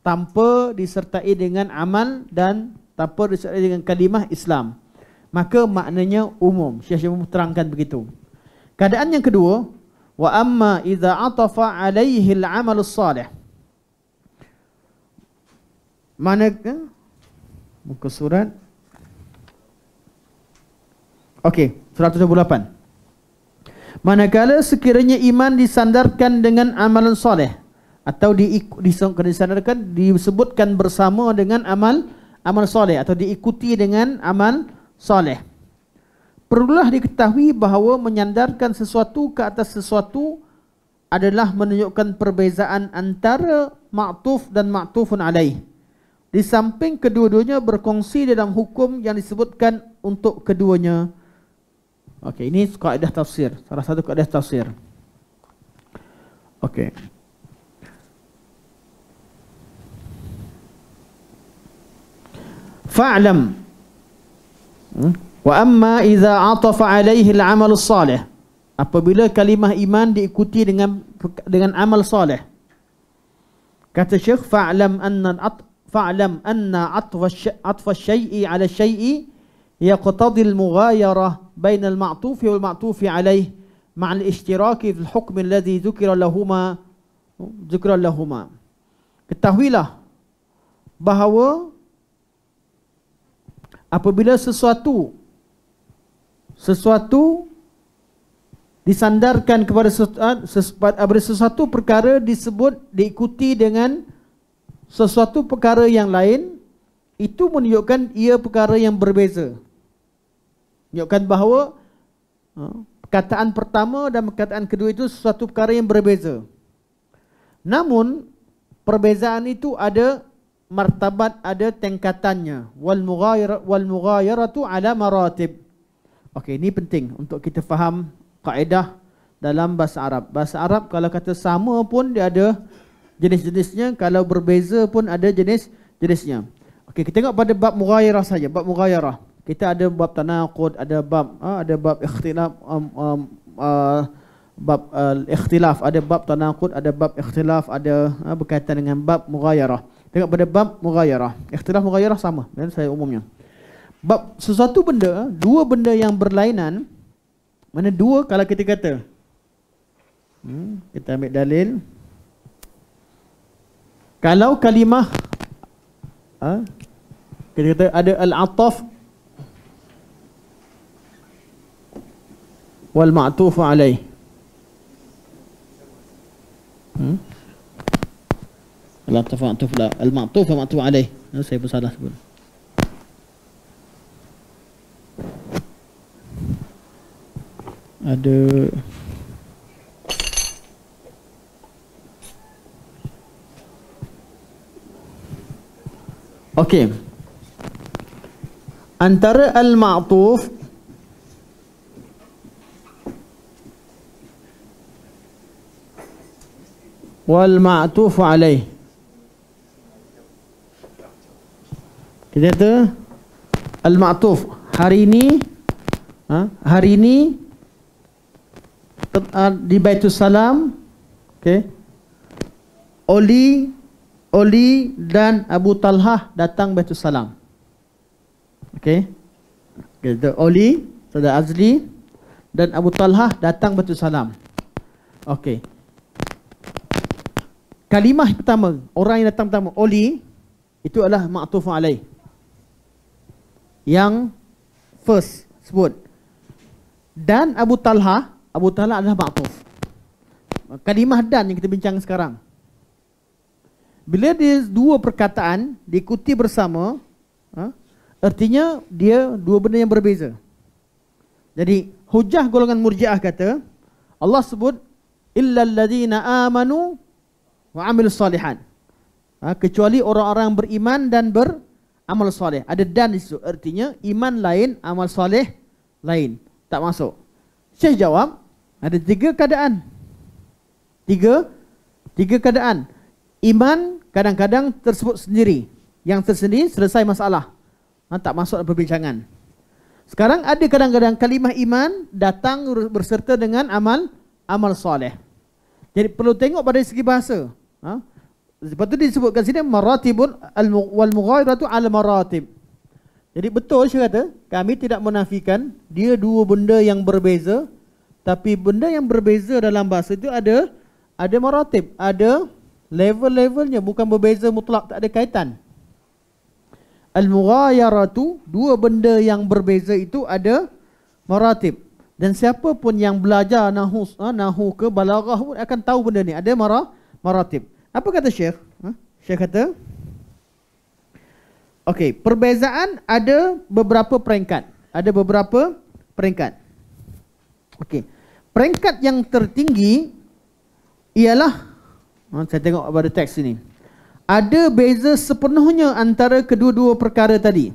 [SPEAKER 1] Tanpa disertai dengan amal dan tanpa disertai dengan kalimah Islam. Maka maknanya umum. Syekh Syekh terangkan begitu. Keadaan yang kedua, wa amma idza atafa alaihi al-amal as-salih manakah eh? muka surat okey 128 manakala sekiranya iman disandarkan dengan amalan soleh atau di disandarkan disebutkan bersama dengan amal amal soleh atau diikuti dengan amal soleh Perlulah diketahui bahawa menyandarkan sesuatu ke atas sesuatu adalah menunjukkan perbezaan antara ma'tuf dan ma'tufun alaih. Di samping kedua-duanya berkongsi dalam hukum yang disebutkan untuk keduanya. Okey, ini kaedah tafsir. Salah satu kaedah tafsir. Okey. Fa'lam. Hmm? Wa amma idza atafa alaihi al-amal salih. Apabila kalimah iman diikuti dengan dengan amal saleh. Kata Syekh fa'lam anna at fa'lam anna atfa atfa syai'i 'ala syai'i yaqtadi al-mughayarah bain al-ma'tufi wal ma'tufi 'alayh مع الاشتراك في الحكم الذي ذكر لهما ذكر لهما ketahuilah bahawa apabila sesuatu sesuatu disandarkan kepada eh, eh, sesuatu perkara disebut diikuti dengan sesuatu perkara yang lain itu menunjukkan ia perkara yang berbeza menunjukkan bahawa eh, perkataan pertama dan perkataan kedua itu sesuatu perkara yang berbeza namun perbezaan itu ada martabat ada tingkatannya wal mughayyara wal mughayyaratu ala maratib Okey, ini penting untuk kita faham kaedah dalam bahasa Arab. Bahasa Arab kalau kata sama pun dia ada jenis-jenisnya, kalau berbeza pun ada jenis-jenisnya. Okey, kita tengok pada bab mughayarah saja, bab mughayarah. Kita ada bab tanaqud, ada bab ha, ada bab ikhtilaf um, um, uh, bab uh, ikhtilaf, ada bab tanaqud, ada bab ikhtilaf, ada uh, berkaitan dengan bab mughayarah. Tengok pada bab mughayarah. Ikhtilaf mughayarah sama, dan saya umumnya. Bab sesuatu benda, dua benda yang berlainan, mana dua kalau kita kata, hmm, kita ambil dalil, kalau kalimah, ha, kita kata ada al-ataf wal-ma'tuf alaih. Hmm? Al-ataf wa ma'tuf la. Al-ma'tuf wa ma'tuf alaih. Saya pun salah sebelum. Ada Okey. Antara al-ma'tuf wal ma'tuf alaih. Kita kata al-ma'tuf hari ini ha? hari ini Ah, di Baitul Salam okay. Oli Oli dan Abu Talha datang Baitul Salam Okey, okay. The Oli, Saudara Azli dan Abu Talha datang Baitul Salam Okey, Kalimah pertama, orang yang datang pertama, Oli itu adalah Ma'tufu Alayh yang first sebut dan Abu Talha Abu Talha adalah ma'tuf. Kalimah dan yang kita bincang sekarang. Bila dia dua perkataan diikuti bersama, ha, artinya dia dua benda yang berbeza. Jadi hujah golongan murjiah kata, Allah sebut, illa alladhina amanu wa amil salihan. Ha, kecuali orang-orang beriman dan beramal soleh. Ada dan di situ. Artinya iman lain, amal soleh lain. Tak masuk. Syekh jawab, ada tiga keadaan. Tiga, tiga keadaan. Iman kadang-kadang tersebut sendiri. Yang tersendiri selesai masalah. Ha, tak masuk dalam perbincangan. Sekarang ada kadang-kadang kalimah iman datang berserta dengan amal amal soleh. Jadi perlu tengok pada segi bahasa. Ha? Lepas tu disebutkan sini maratibun al wal mughayratu al maratib. Jadi betul saya kata, kami tidak menafikan dia dua benda yang berbeza. Tapi benda yang berbeza dalam bahasa itu ada ada maratib, ada level-levelnya bukan berbeza mutlak tak ada kaitan. Al-mughayaratu dua benda yang berbeza itu ada maratib. Dan siapa pun yang belajar nahu, ha, nahu ke balaghah pun akan tahu benda ni. Ada mara, maratib. Apa kata Syekh? Ha? Syekh kata, Okey, perbezaan ada beberapa peringkat. Ada beberapa peringkat. Okey. Peringkat yang tertinggi ialah ah, saya tengok pada teks ini. Ada beza sepenuhnya antara kedua-dua perkara tadi.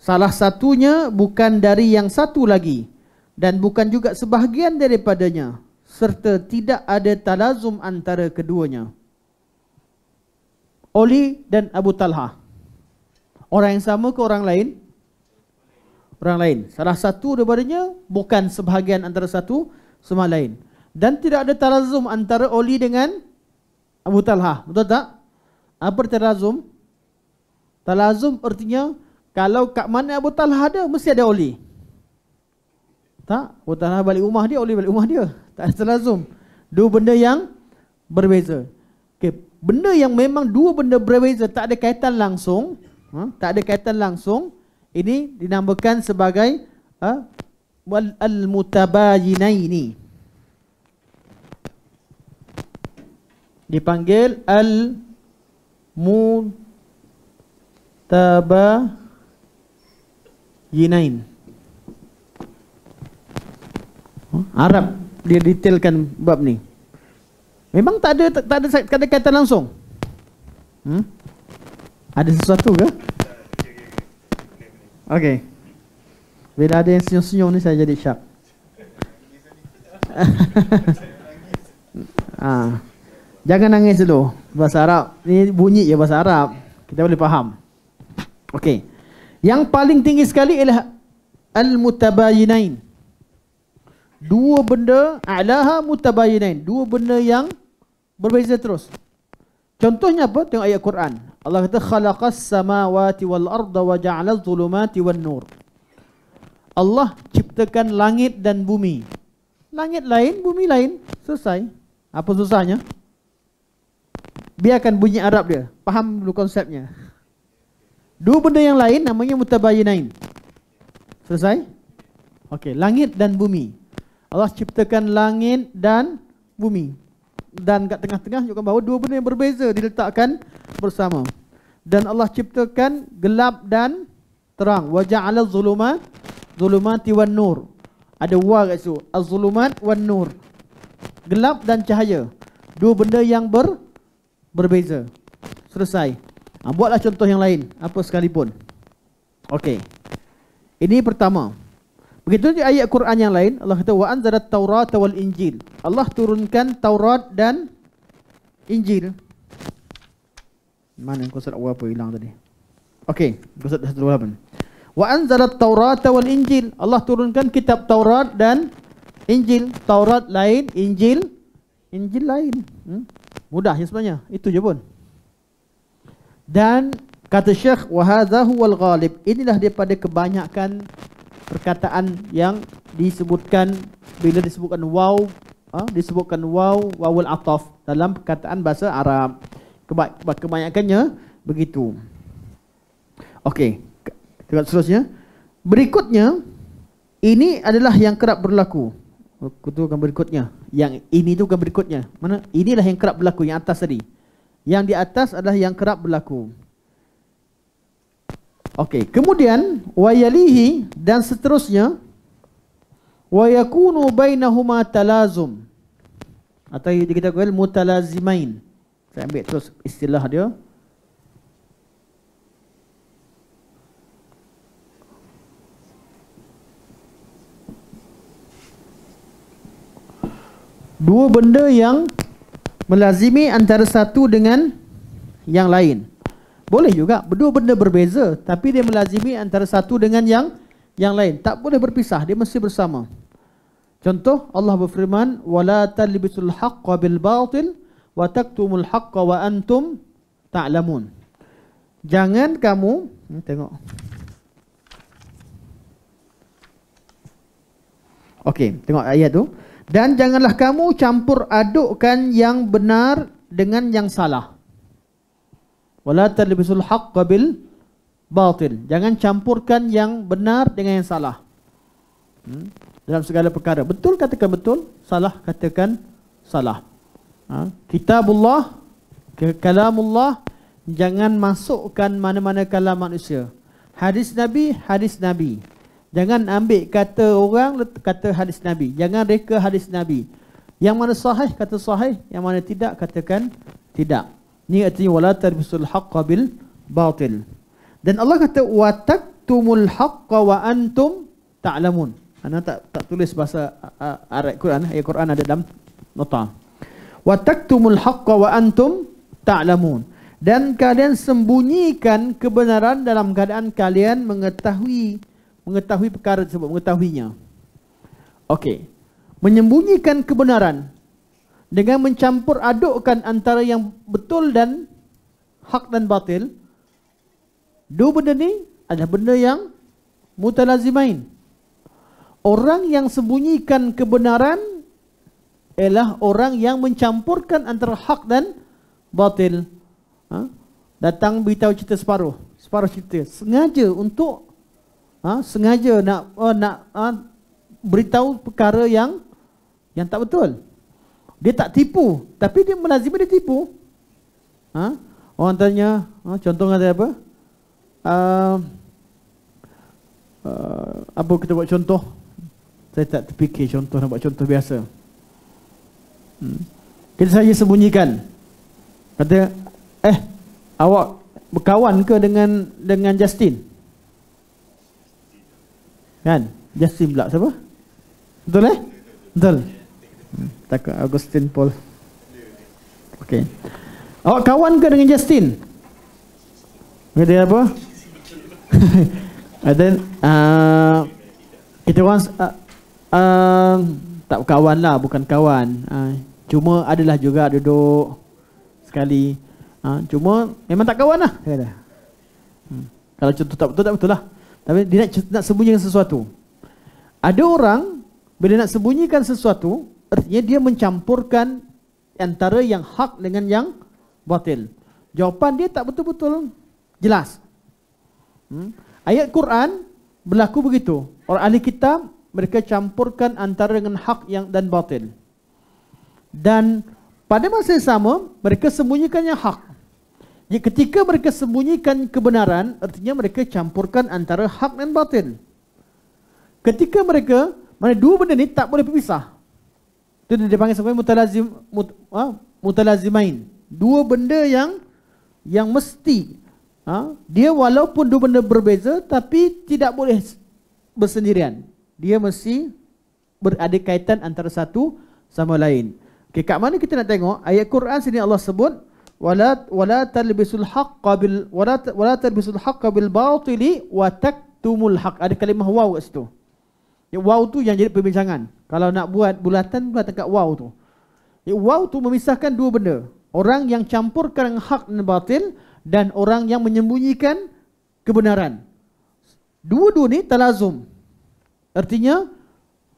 [SPEAKER 1] Salah satunya bukan dari yang satu lagi dan bukan juga sebahagian daripadanya serta tidak ada talazum antara keduanya. Oli dan Abu Talha. Orang yang sama ke orang lain? Orang lain. Salah satu daripadanya bukan sebahagian antara satu sama lain. Dan tidak ada tarazum antara Oli dengan Abu Talha. Betul tak? Apa tarazum? Tarazum artinya kalau kat mana Abu Talha ada, mesti ada Oli. Tak? Abu Talha balik rumah dia, Oli balik rumah dia. Tak ada tarazum. Dua benda yang berbeza. Okay. Benda yang memang dua benda berbeza tak ada kaitan langsung, ha? tak ada kaitan langsung ini dinamakan sebagai ha? al mutabayyinaini dipanggil al mutabayyinain ha? Arab dia detailkan bab ni memang tak ada tak ada kaitan langsung hmm? Ada sesuatu ke? Okey. Bila ada yang senyum-senyum ni saya jadi syak. ha. <laughs> Ah. Jangan nangis dulu. Bahasa Arab. Ini bunyi ya bahasa Arab. Kita boleh faham. Okey. Yang paling tinggi sekali ialah Al-Mutabayinain. Dua benda alaha mutabayinain. Dua benda yang berbeza terus. Contohnya apa? Tengok ayat Quran. Allah kata khalaqas samawati wal arda wa ja'ala dhulumati wan nur. Allah ciptakan langit dan bumi. Langit lain, bumi lain, selesai. Apa susahnya? Biarkan bunyi Arab dia. Faham dulu konsepnya. Dua benda yang lain namanya mutabayinain. Selesai? Okey, langit dan bumi. Allah ciptakan langit dan bumi. Dan kat tengah-tengah juga bahawa dua benda yang berbeza diletakkan bersama. Dan Allah ciptakan gelap dan terang. Wa ja'ala zulumat zulumati wan nur. Ada wa kat situ. Az-zulumat wan nur. Gelap dan cahaya. Dua benda yang ber berbeza. Selesai. Ha, buatlah contoh yang lain. Apa sekalipun. Okey. Ini pertama. Begitu di ayat Quran yang lain, Allah kata wa anzalat taurata wal injil. Allah turunkan Taurat dan Injil. Mana yang konsep apa hilang tadi? Okey, konsep 128. Wa anzalat Taurata wal Injil. Allah turunkan kitab Taurat dan Injil. Taurat lain, Injil Injil lain. Hmm? Mudah ya sebenarnya. Itu je pun. Dan kata Syekh wa hadza huwal ghalib. Inilah daripada kebanyakan perkataan yang disebutkan bila disebutkan waw ha? disebutkan waw wawul ataf dalam perkataan bahasa Arab kebanyakannya begitu. Okey, tengok seterusnya. Berikutnya, ini adalah yang kerap berlaku. Kutukan berikutnya. Yang ini tu bukan berikutnya. Mana? Inilah yang kerap berlaku, yang atas tadi. Yang di atas adalah yang kerap berlaku. Okey, kemudian wayalihi dan seterusnya wayakunu bainahuma talazum atau kita kata mutalazimain. Saya ambil terus istilah dia. Dua benda yang melazimi antara satu dengan yang lain. Boleh juga dua benda berbeza tapi dia melazimi antara satu dengan yang yang lain. Tak boleh berpisah, dia mesti bersama. Contoh Allah berfirman wala talbisul haqqo bil batil wa taktumul haqqa wa antum ta'lamun. Jangan kamu, hmm, tengok. Okey, tengok ayat tu. Dan janganlah kamu campur adukkan yang benar dengan yang salah. Wala talbisul haqqa bil batil. Jangan campurkan yang benar dengan yang salah. Hmm? Dalam segala perkara. Betul katakan betul, salah katakan salah ha? Kitabullah Kalamullah Jangan masukkan mana-mana kalam manusia Hadis Nabi, hadis Nabi Jangan ambil kata orang Kata hadis Nabi Jangan reka hadis Nabi Yang mana sahih, kata sahih Yang mana tidak, katakan tidak Ini artinya Wala tarbisul haqqa bil batil Dan Allah kata wa taktumul haqqa wa antum ta'lamun Ana tak tak tulis bahasa uh, Arab Quran ayat Quran ada dalam nota wa taktumul haqqa wa antum ta'lamun. Dan kalian sembunyikan kebenaran dalam keadaan kalian mengetahui mengetahui perkara tersebut, mengetahuinya. Okey. Menyembunyikan kebenaran dengan mencampur adukkan antara yang betul dan hak dan batil. Dua benda ni ada benda yang mutalazimain. Orang yang sembunyikan kebenaran ialah orang yang mencampurkan antara hak dan batil. Ha? Datang beritahu cerita separuh, separuh cerita. Sengaja untuk ha? sengaja nak uh, nak uh, beritahu perkara yang yang tak betul. Dia tak tipu, tapi dia melazimi dia tipu. Ha? Orang tanya, ha, contoh kata apa? Uh, uh, apa kita buat contoh? Saya tak terfikir contoh, nak buat contoh biasa. Kita hmm. saja sembunyikan. Kata, eh, awak berkawan ke dengan dengan Justin? Kan? Justin pula siapa? Betul eh? Betul. Hmm. tak Augustine Paul. Okey. Awak kawan ke dengan Justin? Kata apa? <laughs> ada then uh, ah, kita orang uh, uh, tak kawan lah bukan kawan ha, cuma adalah juga duduk sekali ha, cuma memang tak kawan lah kata. Lah. Hmm. kalau contoh tak betul tak betul lah tapi dia nak, nak sembunyikan sesuatu ada orang bila nak sembunyikan sesuatu artinya dia mencampurkan antara yang hak dengan yang batil jawapan dia tak betul-betul jelas hmm. ayat Quran berlaku begitu orang ahli kitab mereka campurkan antara dengan hak yang dan batil. Dan pada masa yang sama, mereka sembunyikan yang hak. Jadi ketika mereka sembunyikan kebenaran, artinya mereka campurkan antara hak dan batil. Ketika mereka, mana dua benda ni tak boleh berpisah. Itu dia dipanggil sebagai mutalazim, mut, ha, mutalazimain. Dua benda yang yang mesti. Ha, dia walaupun dua benda berbeza, tapi tidak boleh bersendirian dia mesti berada kaitan antara satu sama lain. Okey, kat mana kita nak tengok? Ayat Quran sini Allah sebut wala wala talbisul haqqo bil wala wala talbisul haqqo bil batili wa taktumul haqq. Ada kalimah waw kat situ. Ya, waw tu yang jadi perbincangan. Kalau nak buat bulatan buat dekat waw tu. Ya, waw tu memisahkan dua benda. Orang yang campurkan hak dan batil dan orang yang menyembunyikan kebenaran. Dua-dua ni talazum. Artinya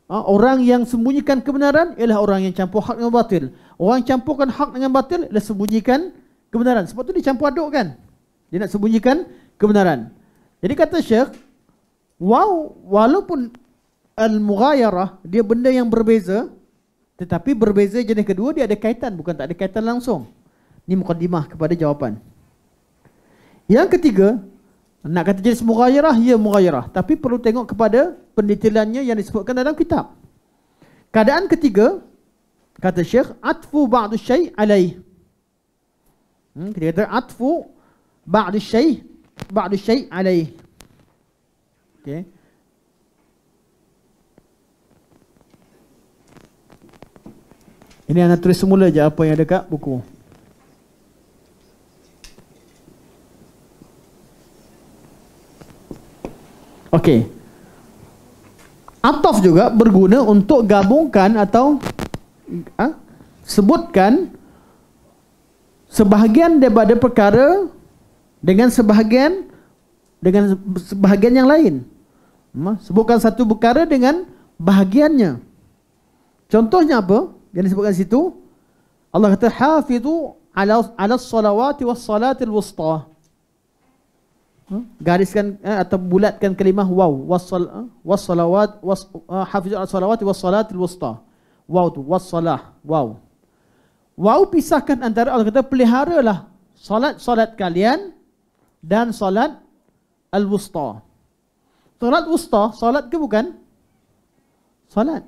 [SPEAKER 1] ha, orang yang sembunyikan kebenaran ialah orang yang campur hak dengan batil. Orang campurkan hak dengan batil ialah sembunyikan kebenaran. Sebab tu dia campur aduk kan? Dia nak sembunyikan kebenaran. Jadi kata Syekh, wow, walaupun al-mughayarah dia benda yang berbeza tetapi berbeza jenis kedua dia ada kaitan bukan tak ada kaitan langsung. Ini mukadimah kepada jawapan. Yang ketiga, nak kata jenis mughayrah, ya mughayrah. Tapi perlu tengok kepada pendetailannya yang disebutkan dalam kitab. Keadaan ketiga, kata Syekh, atfu ba'du syai' alaih. Hmm, kita kata atfu ba'du syai' ba'du syai' alaih. Okay. Ini anak tulis semula je apa yang ada kat buku. Okey. Ataf juga berguna untuk gabungkan atau ha, sebutkan sebahagian daripada perkara dengan sebahagian dengan sebahagian yang lain. Sebutkan satu perkara dengan bahagiannya. Contohnya apa yang disebutkan situ? Allah kata hafizu ala ala salawat was salatil wusta. Hmm? Gariskan eh, atau bulatkan kalimah waw wassal eh, wassalawat was eh, hafizul salawat wassalatil wusta. Waw tu wassalah waw. Waw pisahkan antara Allah kata peliharalah solat-solat kalian dan solat al-wusta. Solat wusta, solat ke bukan? Solat.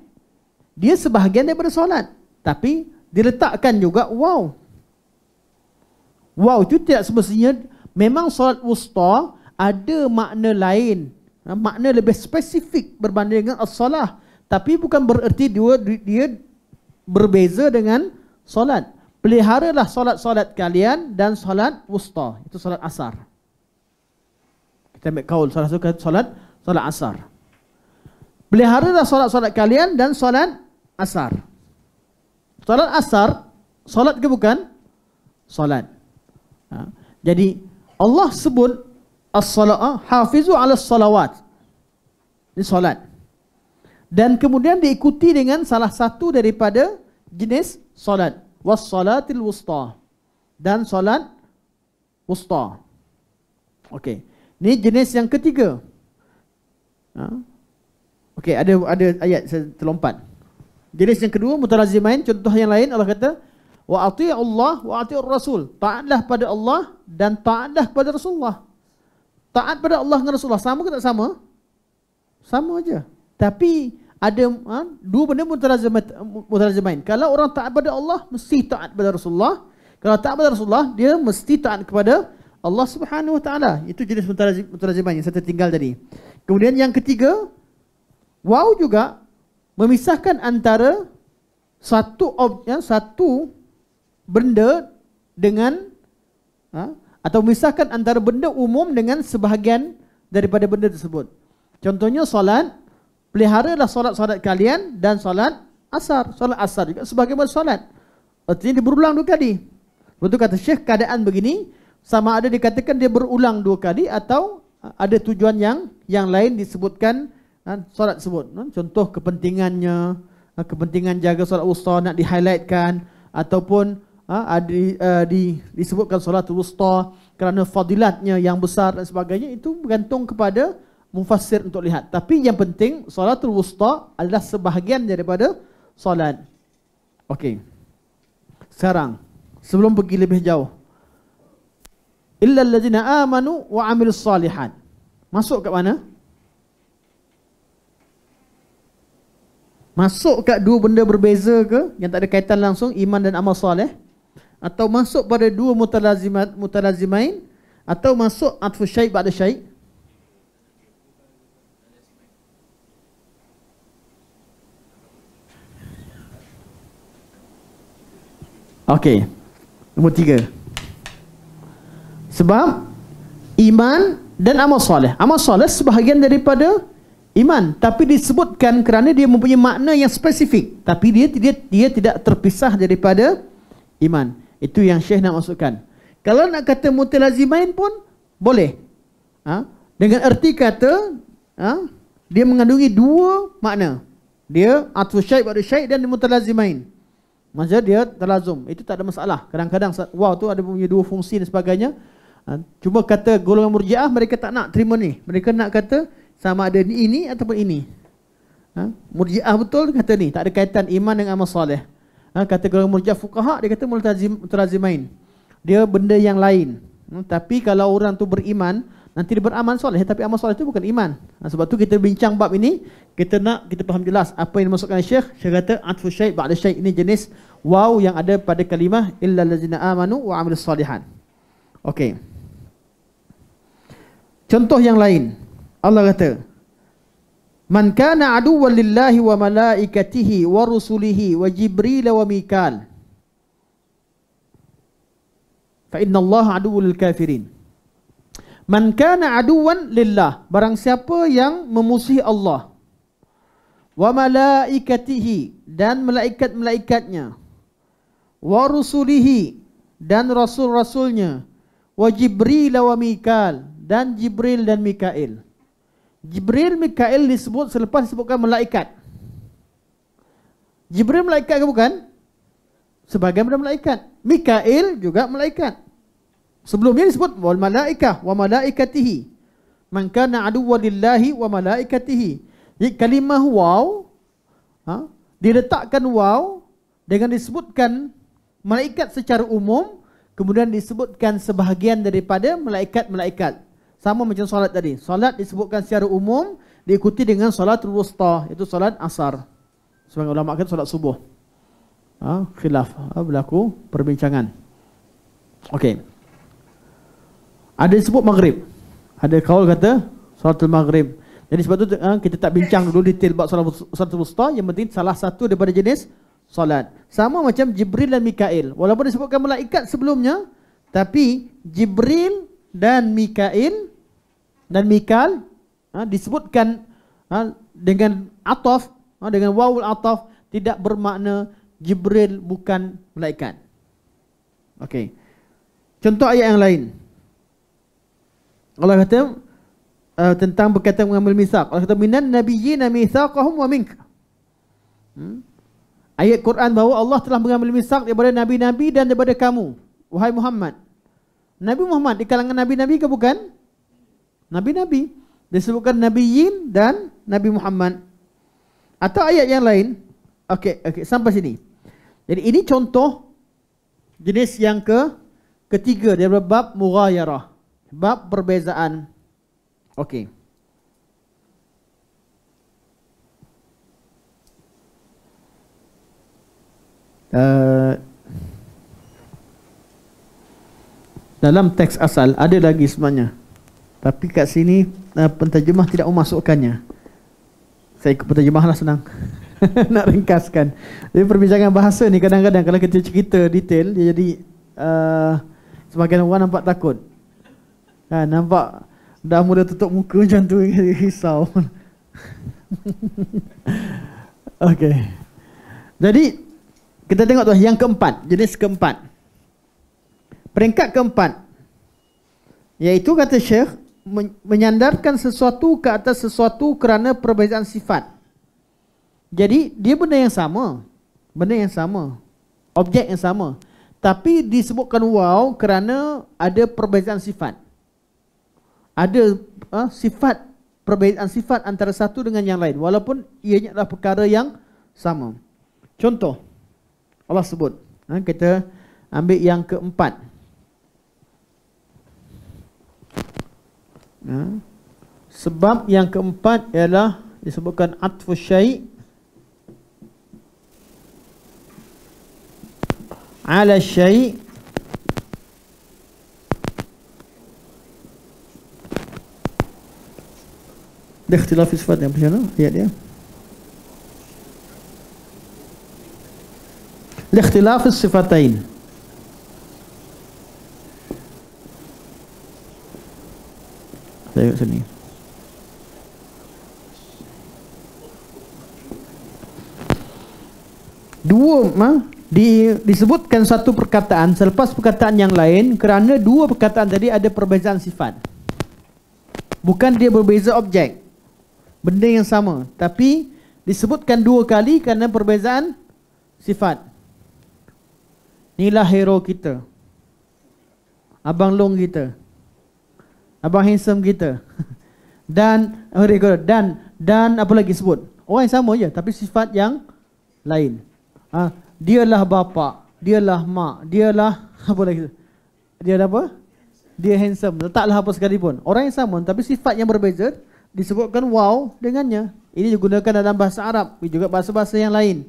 [SPEAKER 1] Dia sebahagian daripada solat. Tapi diletakkan juga waw. Waw itu tidak semestinya Memang solat wusta ada makna lain. Ha, makna lebih spesifik berbanding dengan as-salah. Tapi bukan bererti dia, dia berbeza dengan solat. lah solat-solat kalian dan solat wusta. Itu solat asar. Kita ambil kaul salah satu solat, solat asar. Pelihara lah solat-solat kalian dan solat asar. Solat asar, solat ke bukan? Solat. Ha. Jadi, Allah sebut as-salaah hafizu ala salawat. Ini solat. Dan kemudian diikuti dengan salah satu daripada jenis solat. Was-salatil wusta. Dan solat wusta. Okey. ni jenis yang ketiga. Ha? Okey, ada ada ayat saya terlompat. Jenis yang kedua mutalazimain contoh yang lain Allah kata wa atii Allah wa atii Rasul taatlah pada Allah dan taatlah kepada Rasulullah. Taat pada Allah dengan Rasulullah sama ke tak sama? Sama aja. Tapi ada ha, dua benda mutarazamain. Kalau orang taat pada Allah mesti taat pada Rasulullah. Kalau taat pada Rasulullah dia mesti taat kepada Allah Subhanahu Wa Taala. Itu jenis mutarazamain yang saya tertinggal tadi. Kemudian yang ketiga wow juga memisahkan antara satu objek ya, satu benda dengan ha? atau memisahkan antara benda umum dengan sebahagian daripada benda tersebut. Contohnya solat, lah solat-solat kalian dan solat asar. Solat asar juga sebagai sebagaimana solat. Artinya dia berulang dua kali. Betul kata Syekh, keadaan begini sama ada dikatakan dia berulang dua kali atau ada tujuan yang yang lain disebutkan ha, solat tersebut. Ha, contoh kepentingannya, ha, kepentingan jaga solat ustaz nak di-highlightkan ataupun ha, di, uh, di, disebutkan solat wusta kerana fadilatnya yang besar dan sebagainya itu bergantung kepada mufassir untuk lihat. Tapi yang penting solat wusta adalah sebahagian daripada solat. Okey. Sekarang sebelum pergi lebih jauh. Illa alladhina amanu wa amil salihan. Masuk kat mana? Masuk kat dua benda berbeza ke yang tak ada kaitan langsung iman dan amal soleh? atau masuk pada dua mutalazimat mutalazimain atau masuk atfu syai' ba'da syai' Okey. Nombor tiga. Sebab iman dan amal soleh. Amal soleh sebahagian daripada iman. Tapi disebutkan kerana dia mempunyai makna yang spesifik. Tapi dia dia, dia tidak terpisah daripada iman. Itu yang Syekh nak masukkan. Kalau nak kata mutilazimain pun boleh. Ha? Dengan erti kata ha? dia mengandungi dua makna. Dia atu syaib atau syaib dan mutilazimain. Maksudnya dia terlazum. Itu tak ada masalah. Kadang-kadang wow tu ada punya dua fungsi dan sebagainya. Ha? Cuma kata golongan murjiah mereka tak nak terima ni. Mereka nak kata sama ada ini ataupun ini. Ha? Murjiah betul kata ni. Tak ada kaitan iman dengan amal soleh ha, kata kalau murjah fukaha dia kata multazim mutlazimain dia benda yang lain ha, tapi kalau orang tu beriman nanti dia beramal soleh tapi amal soleh itu bukan iman ha, sebab tu kita bincang bab ini kita nak kita faham jelas apa yang dimaksudkan syekh syekh kata atfu syai' ba'da syai' ini jenis wow yang ada pada kalimah illal ladzina amanu wa amilus solihan okey contoh yang lain Allah kata Man kana aduwwan lillahi wa malaikatihi wa rusulihi wa jibril wa mikal. Fa inna Allah aduwwul kafirin. Man kana aduwwan lillah, barang siapa yang memusuhi Allah wa malaikatihi dan malaikat-malaikatnya wa rusulihi dan rasul-rasulnya wa jibril wa mikal dan jibril dan mikail. Jibril Mikail disebut selepas disebutkan malaikat. Jibril malaikat ke bukan? Sebagai benda malaikat. Mikail juga malaikat. Sebelumnya disebut wal malaikah wa malaikatihi. Man kana aduwwa lillahi wa malaikatihi. Ini kalimah waw. Ha? Diletakkan waw dengan disebutkan malaikat secara umum. Kemudian disebutkan sebahagian daripada malaikat-malaikat. Sama macam solat tadi. Solat disebutkan secara umum diikuti dengan solat wusta, itu solat asar. Sebagai ulama kata solat subuh. Ha, khilaf ha, berlaku perbincangan. Okey. Ada disebut maghrib. Ada kaul kata solat maghrib. Jadi sebab tu ha, kita tak bincang dulu detail bab solat, solat wusta, yang penting salah satu daripada jenis solat. Sama macam Jibril dan Mikail. Walaupun disebutkan malaikat sebelumnya, tapi Jibril dan Mikail dan Mikal ha, disebutkan ha, dengan atof ha, dengan wawul atof tidak bermakna Jibril bukan malaikat. Okey. Contoh ayat yang lain. Allah kata uh, tentang berkaitan mengambil misak. Allah kata minan nabiyyina mitsaqahum wa mink. Hmm? Ayat Quran bahawa Allah telah mengambil misak daripada nabi-nabi dan daripada kamu, wahai Muhammad. Nabi Muhammad di kalangan nabi-nabi ke bukan? Nabi-nabi. Disebutkan Nabi Yin dan Nabi Muhammad. Atau ayat yang lain. Okey, okey, sampai sini. Jadi ini contoh jenis yang ke ketiga dari bab mughayarah. Bab perbezaan. Okey. Uh, dalam teks asal ada lagi sebenarnya. Tapi kat sini uh, penterjemah tidak memasukkannya. Saya ikut penterjemah lah senang. <laughs> Nak ringkaskan. Jadi perbincangan bahasa ni kadang-kadang kalau kita cerita detail, dia jadi uh, eh, sebagian orang nampak takut. Ha, nampak dah mula tutup muka <laughs> macam tu, risau. <laughs> okay. Jadi, kita tengok tu yang keempat, jenis keempat. Peringkat keempat iaitu kata Syekh menyandarkan sesuatu ke atas sesuatu kerana perbezaan sifat. Jadi dia benda yang sama. Benda yang sama. Objek yang sama. Tapi disebutkan wow kerana ada perbezaan sifat. Ada uh, sifat perbezaan sifat antara satu dengan yang lain walaupun ia adalah perkara yang sama. Contoh Allah sebut, ha, kita ambil yang keempat. Ya. Sebab yang keempat ialah disebutkan atfus syai' ala syai' Ada ikhtilaf sifat yang macam mana? Lihat dia. Ikhtilaf sifatain. Tengok sini Dua ma, di, Disebutkan satu perkataan Selepas perkataan yang lain Kerana dua perkataan tadi ada perbezaan sifat Bukan dia berbeza objek Benda yang sama Tapi disebutkan dua kali Kerana perbezaan sifat Inilah hero kita Abang Long kita Abang handsome kita. <laughs> Dan oh, dan dan apa lagi sebut? Orang yang sama je tapi sifat yang lain. Ha, dialah bapa, dialah mak, dialah <laughs> apa lagi? Dia ada apa? Dia handsome. Letaklah apa pun Orang yang sama tapi sifat yang berbeza disebutkan wow dengannya. Ini digunakan dalam bahasa Arab, juga bahasa-bahasa yang lain.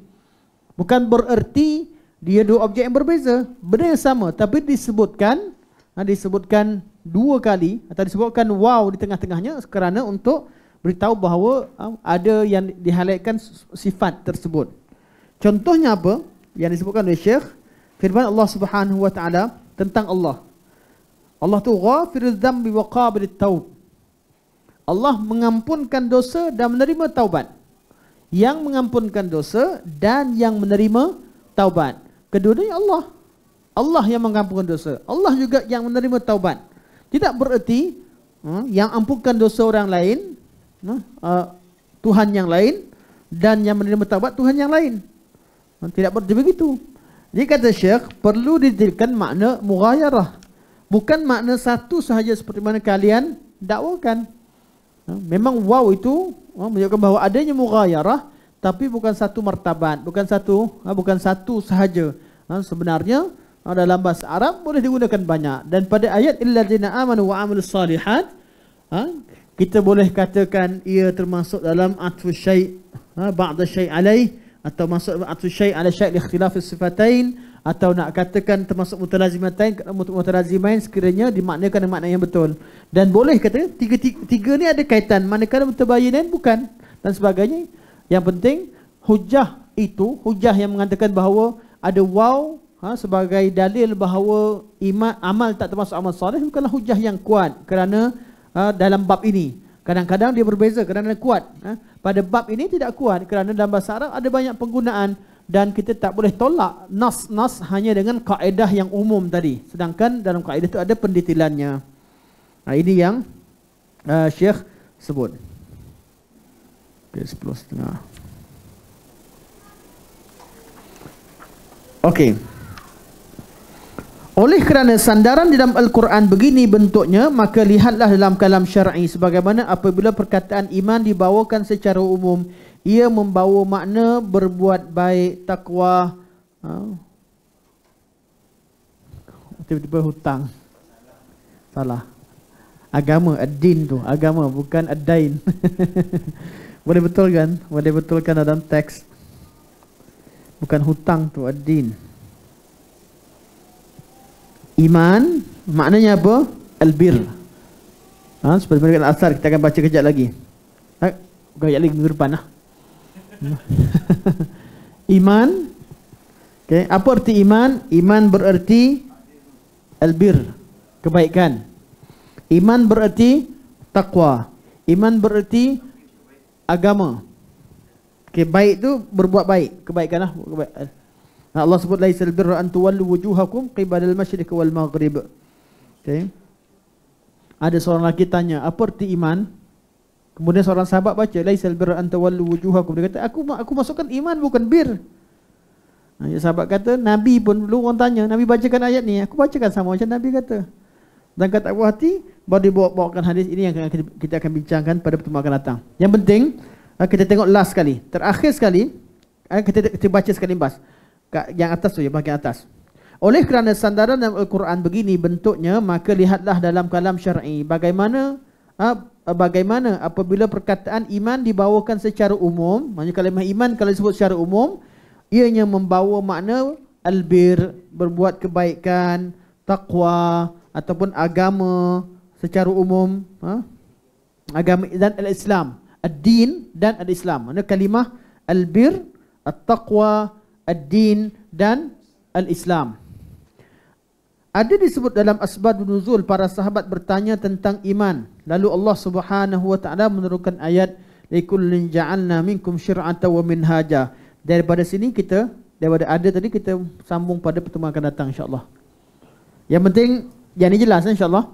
[SPEAKER 1] Bukan bererti dia dua objek yang berbeza, benda yang sama tapi disebutkan ha, disebutkan dua kali atau disebutkan wow di tengah-tengahnya kerana untuk beritahu bahawa ah, ada yang dihalaikan sifat tersebut. Contohnya apa yang disebutkan oleh Syekh? Firman Allah Subhanahu wa taala tentang Allah. Allah tu ghafirudz dzambi wa qabilut taub. Allah mengampunkan dosa dan menerima taubat. Yang mengampunkan dosa dan yang menerima taubat. Kedua-duanya Allah. Allah yang mengampunkan dosa. Allah juga yang menerima taubat. Tidak bererti ha, yang ampunkan dosa orang lain, ha, ha, Tuhan yang lain, dan yang menerima taubat Tuhan yang lain. Tidak bererti begitu. Jadi kata Syekh, perlu didirikan makna mughayarah. Bukan makna satu sahaja seperti mana kalian dakwakan. Memang wow itu menunjukkan bahawa adanya mughayarah, tapi bukan satu martabat, bukan satu, bukan satu sahaja. Sebenarnya, Ah, dalam bahasa Arab boleh digunakan banyak dan pada ayat illazina amanu wa amilus salihat ha, kita boleh katakan ia termasuk dalam atfu syai ha, ba'da syai alai atau masuk atfu syai ala syai li ikhtilaf sifatain atau nak katakan termasuk mutalazimatain mutalazimain sekiranya dimaknakan makna yang betul dan boleh kata tiga tiga, tiga ni ada kaitan manakala mutabayyinain bukan dan sebagainya yang penting hujah itu hujah yang mengatakan bahawa ada waw ha, sebagai dalil bahawa iman amal tak termasuk amal soleh bukanlah hujah yang kuat kerana ha, dalam bab ini kadang-kadang dia berbeza kerana dia kuat ha. pada bab ini tidak kuat kerana dalam bahasa Arab ada banyak penggunaan dan kita tak boleh tolak nas-nas hanya dengan kaedah yang umum tadi sedangkan dalam kaedah itu ada pendetilannya nah, ha, ini yang uh, Syekh sebut Okay, 10.30. Okay. Oleh kerana sandaran di dalam Al-Quran begini bentuknya, maka lihatlah dalam kalam syar'i sebagaimana apabila perkataan iman dibawakan secara umum, ia membawa makna berbuat baik, takwa. Ha? Tiba-tiba hutang. Salah. Agama, ad-din tu. Agama, bukan ad-dain. <laughs> Boleh betul kan? Boleh betulkan dalam teks. Bukan hutang tu, ad Ad-din iman maknanya apa albir ha seperti mana kata asar kita akan baca kejap lagi ha kejap lagi minggu depan lah. <laughs> iman okay. apa arti iman iman bererti albir kebaikan iman bererti taqwa. iman bererti agama okey baik tu berbuat baik kebaikanlah kebaikan lah. Allah sebut laisal birra an tuwallu wujuhakum qibalal masyriq wal maghrib. Okey. Ada seorang lelaki tanya, apa arti iman? Kemudian seorang sahabat baca laisal birra an tuwallu wujuhakum dia kata aku aku masukkan iman bukan bir. Nah, ya, sahabat kata nabi pun dulu orang tanya, nabi bacakan ayat ni, aku bacakan sama macam nabi kata. Dan kata aku hati baru dibawa-bawakan hadis ini yang kita akan bincangkan pada pertemuan akan datang. Yang penting eh, kita tengok last sekali, terakhir sekali eh, kita, kita baca sekali bas yang atas tu ya bahagian atas. Oleh kerana sandaran dalam Al-Quran begini bentuknya, maka lihatlah dalam kalam syar'i bagaimana ah, bagaimana apabila perkataan iman dibawakan secara umum, maknanya kalimah iman kalau disebut secara umum, ianya membawa makna albir, berbuat kebaikan, taqwa ataupun agama secara umum, ah, agama dan al-Islam, ad-din dan al-Islam. Maknanya kalimah albir, at-taqwa, ad-din dan al-Islam. Ada disebut dalam asbab nuzul para sahabat bertanya tentang iman. Lalu Allah Subhanahu wa taala menurunkan ayat likullin ja'alna minkum syir'atan wa minhaja. Daripada sini kita daripada ada tadi kita sambung pada pertemuan akan datang insyaallah. Yang penting yang ini jelas insyaallah.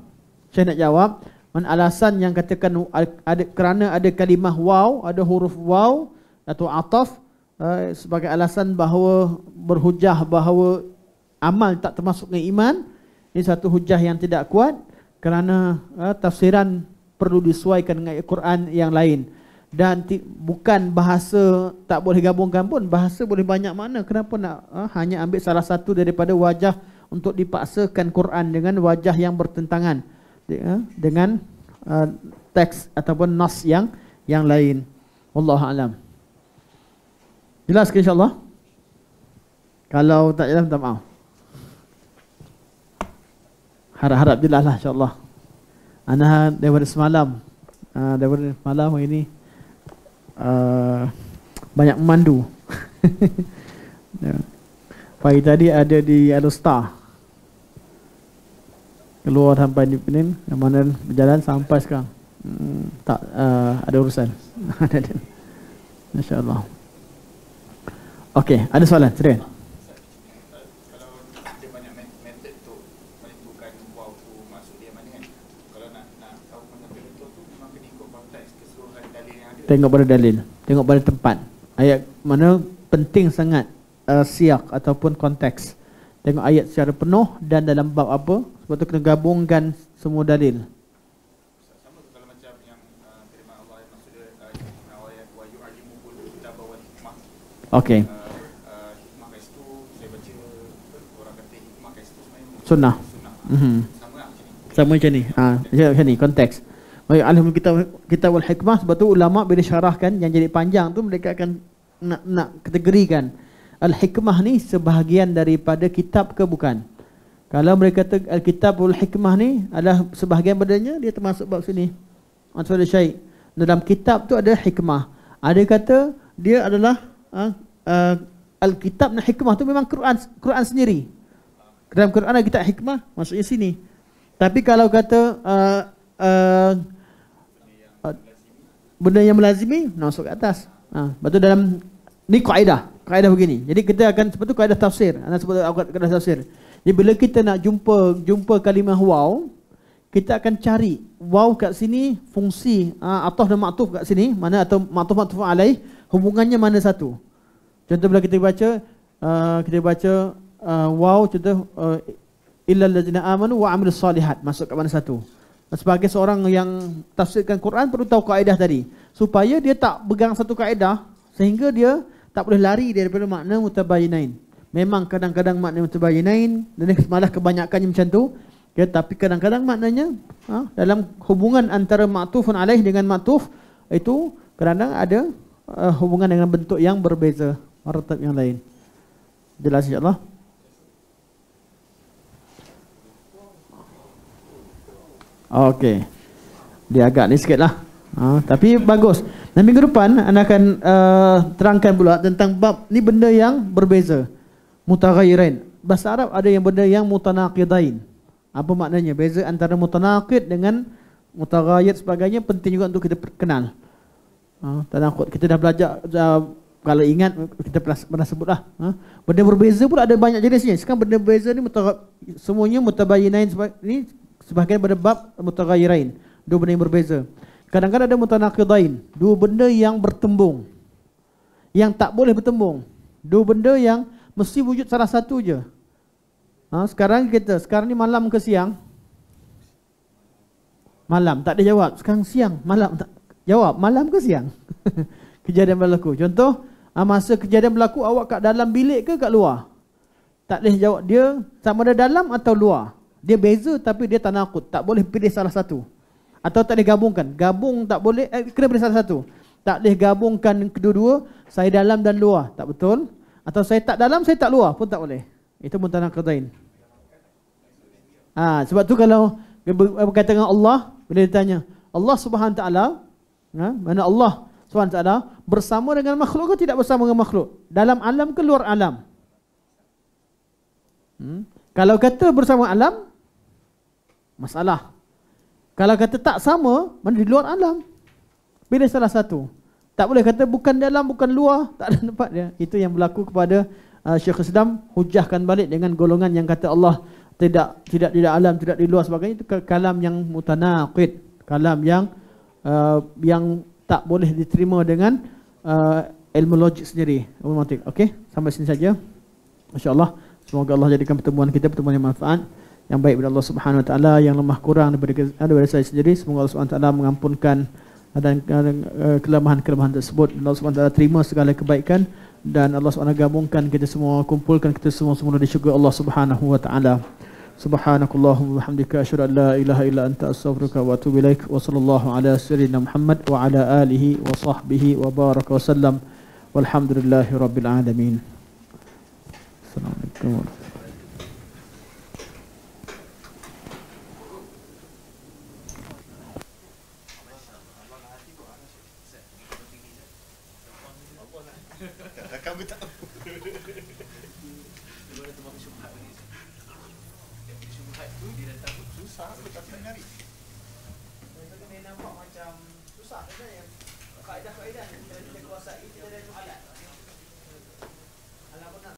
[SPEAKER 1] Saya nak jawab Man alasan yang katakan ada, kerana ada kalimah waw, ada huruf waw atau ataf, Eh, sebagai alasan bahawa berhujah bahawa amal tak termasuk dengan iman ini satu hujah yang tidak kuat kerana uh, tafsiran perlu disuaikan dengan Al-Quran yang lain dan ti- bukan bahasa tak boleh gabungkan pun bahasa boleh banyak mana kenapa nak uh, hanya ambil salah satu daripada wajah untuk dipaksakan Quran dengan wajah yang bertentangan uh, dengan uh, teks ataupun nas yang yang lain wallahu alam Jelas ke insyaAllah? Kalau tak jelas, minta maaf. Harap-harap jelas lah insyaAllah. Ana daripada semalam, uh, daripada semalam hari ini, uh, ah, banyak memandu. <laughs> Ya. Pagi tadi ada di Alustar. Keluar sampai di Penin, mana berjalan sampai sekarang. Hmm, tak uh, ada urusan. Masya <laughs> Allah. Okey, ada soalan? Silakan. Tengok pada dalil Tengok pada tempat Ayat mana penting sangat uh, Siak ataupun konteks Tengok ayat secara penuh Dan dalam bab apa Sebab tu kena gabungkan semua dalil Sama tu kalau macam yang Terima uh, Allah yang maksud dia uh, Okay uh, Sunnah. Sunnah. Mm-hmm. Sama macam ni. Ha, macam, macam ni konteks. Baik, alhamdulillah kita kita wal hikmah sebab tu ulama bila syarahkan yang jadi panjang tu mereka akan nak nak kategorikan al hikmah ni sebahagian daripada kitab ke bukan. Kalau mereka kata al-kitab wal hikmah ni adalah sebahagian badannya dia termasuk bab sini. Maksudnya syaikh dalam kitab tu ada hikmah. Ada kata dia adalah uh, uh, al-kitab dan hikmah tu memang Quran Quran sendiri dalam Quran ada kitab hikmah maksudnya sini. Tapi kalau kata uh, uh, benda yang melazimi masuk ke atas. Ha, betul dalam ni kaedah, kaedah begini. Jadi kita akan sebab tu kaedah tafsir. Anda sebut tu kaedah tafsir. Jadi bila kita nak jumpa jumpa kalimah waw, kita akan cari waw kat sini fungsi ha, atau dan maktuf kat sini mana atau maktuf maktuf alaih hubungannya mana satu. Contoh bila kita baca uh, kita baca uh, wow contoh uh, illal ladzina amanu wa amilus salihat masuk ke mana satu sebagai seorang yang tafsirkan Quran perlu tahu kaedah tadi supaya dia tak pegang satu kaedah sehingga dia tak boleh lari daripada makna mutabayyinain memang kadang-kadang makna mutabayyinain dan <laughs> malah kebanyakannya macam tu ya tapi kadang-kadang maknanya ha, dalam hubungan antara ma'tufun alaih dengan ma'tuf itu kadang-kadang ada uh, hubungan dengan bentuk yang berbeza maratab yang lain jelas insyaallah ya Okey. Dia agak ni sikit lah. Ha, tapi bagus. Dan minggu depan, anda akan uh, terangkan pula tentang bab ni benda yang berbeza. Mutaghairain. Bahasa Arab ada yang benda yang mutanaqidain. Apa maknanya? Beza antara mutanaqid dengan mutaghayir sebagainya penting juga untuk kita kenal. Ha, tak takut. Kita dah belajar, uh, kalau ingat, kita pernah, pernah sebut lah. Ha? Benda berbeza pun ada banyak jenisnya. Sekarang benda berbeza ni, semuanya mutabayinain ni sebahagian pada bab mutaghayyirain dua benda yang berbeza kadang-kadang ada mutanaqidain dua benda yang bertembung yang tak boleh bertembung dua benda yang mesti wujud salah satu je ha, sekarang kita sekarang ni malam ke siang malam tak ada jawab sekarang siang malam tak jawab malam ke siang <laughs> kejadian berlaku contoh ha, masa kejadian berlaku awak kat dalam bilik ke kat luar tak boleh jawab dia sama ada dalam atau luar dia beza tapi dia tak nakut. Tak boleh pilih salah satu. Atau tak boleh gabungkan. Gabung tak boleh, eh, kena pilih salah satu. Tak boleh gabungkan kedua-dua, saya dalam dan luar. Tak betul. Atau saya tak dalam, saya tak luar pun tak boleh. Itu pun tanah kerdain. Ha, sebab tu kalau berkaitan dengan Allah, bila tanya Allah subhanahu ta'ala, ha, mana Allah subhanahu ta'ala, bersama dengan makhluk ke tidak bersama dengan makhluk? Dalam alam ke luar alam? Hmm? Kalau kata bersama alam, masalah. Kalau kata tak sama, mana di luar alam? Pilih salah satu. Tak boleh kata bukan dalam, bukan luar, tak ada <laughs> tempat dia. Itu yang berlaku kepada uh, Syekh sedam hujahkan balik dengan golongan yang kata Allah tidak tidak di alam, tidak di luar sebagainya itu kalam yang mutanaqid, kalam yang uh, yang tak boleh diterima dengan uh, ilmu logik sendiri. Okay. sampai sini saja. Masya-Allah. Semoga Allah jadikan pertemuan kita pertemuan yang manfaat yang baik daripada Allah Subhanahu Wa Taala yang lemah kurang ah, daripada, saya sendiri semoga Allah Subhanahu Wa Taala mengampunkan ah, dan ah, kelemahan-kelemahan tersebut Allah Subhanahu Wa Taala terima segala kebaikan dan Allah Subhanahu Wa Taala gabungkan kita semua kumpulkan kita semua semula di syurga Allah Subhanahu Wa Taala Subhanakallahumma bihamdika asyhadu an la ilaha illa anta astaghfiruka wa atubu ilaik wa sallallahu ala sayyidina Muhammad wa ala alihi wa sahbihi wa baraka wa sallam walhamdulillahi alamin Assalamualaikum warahmatullahi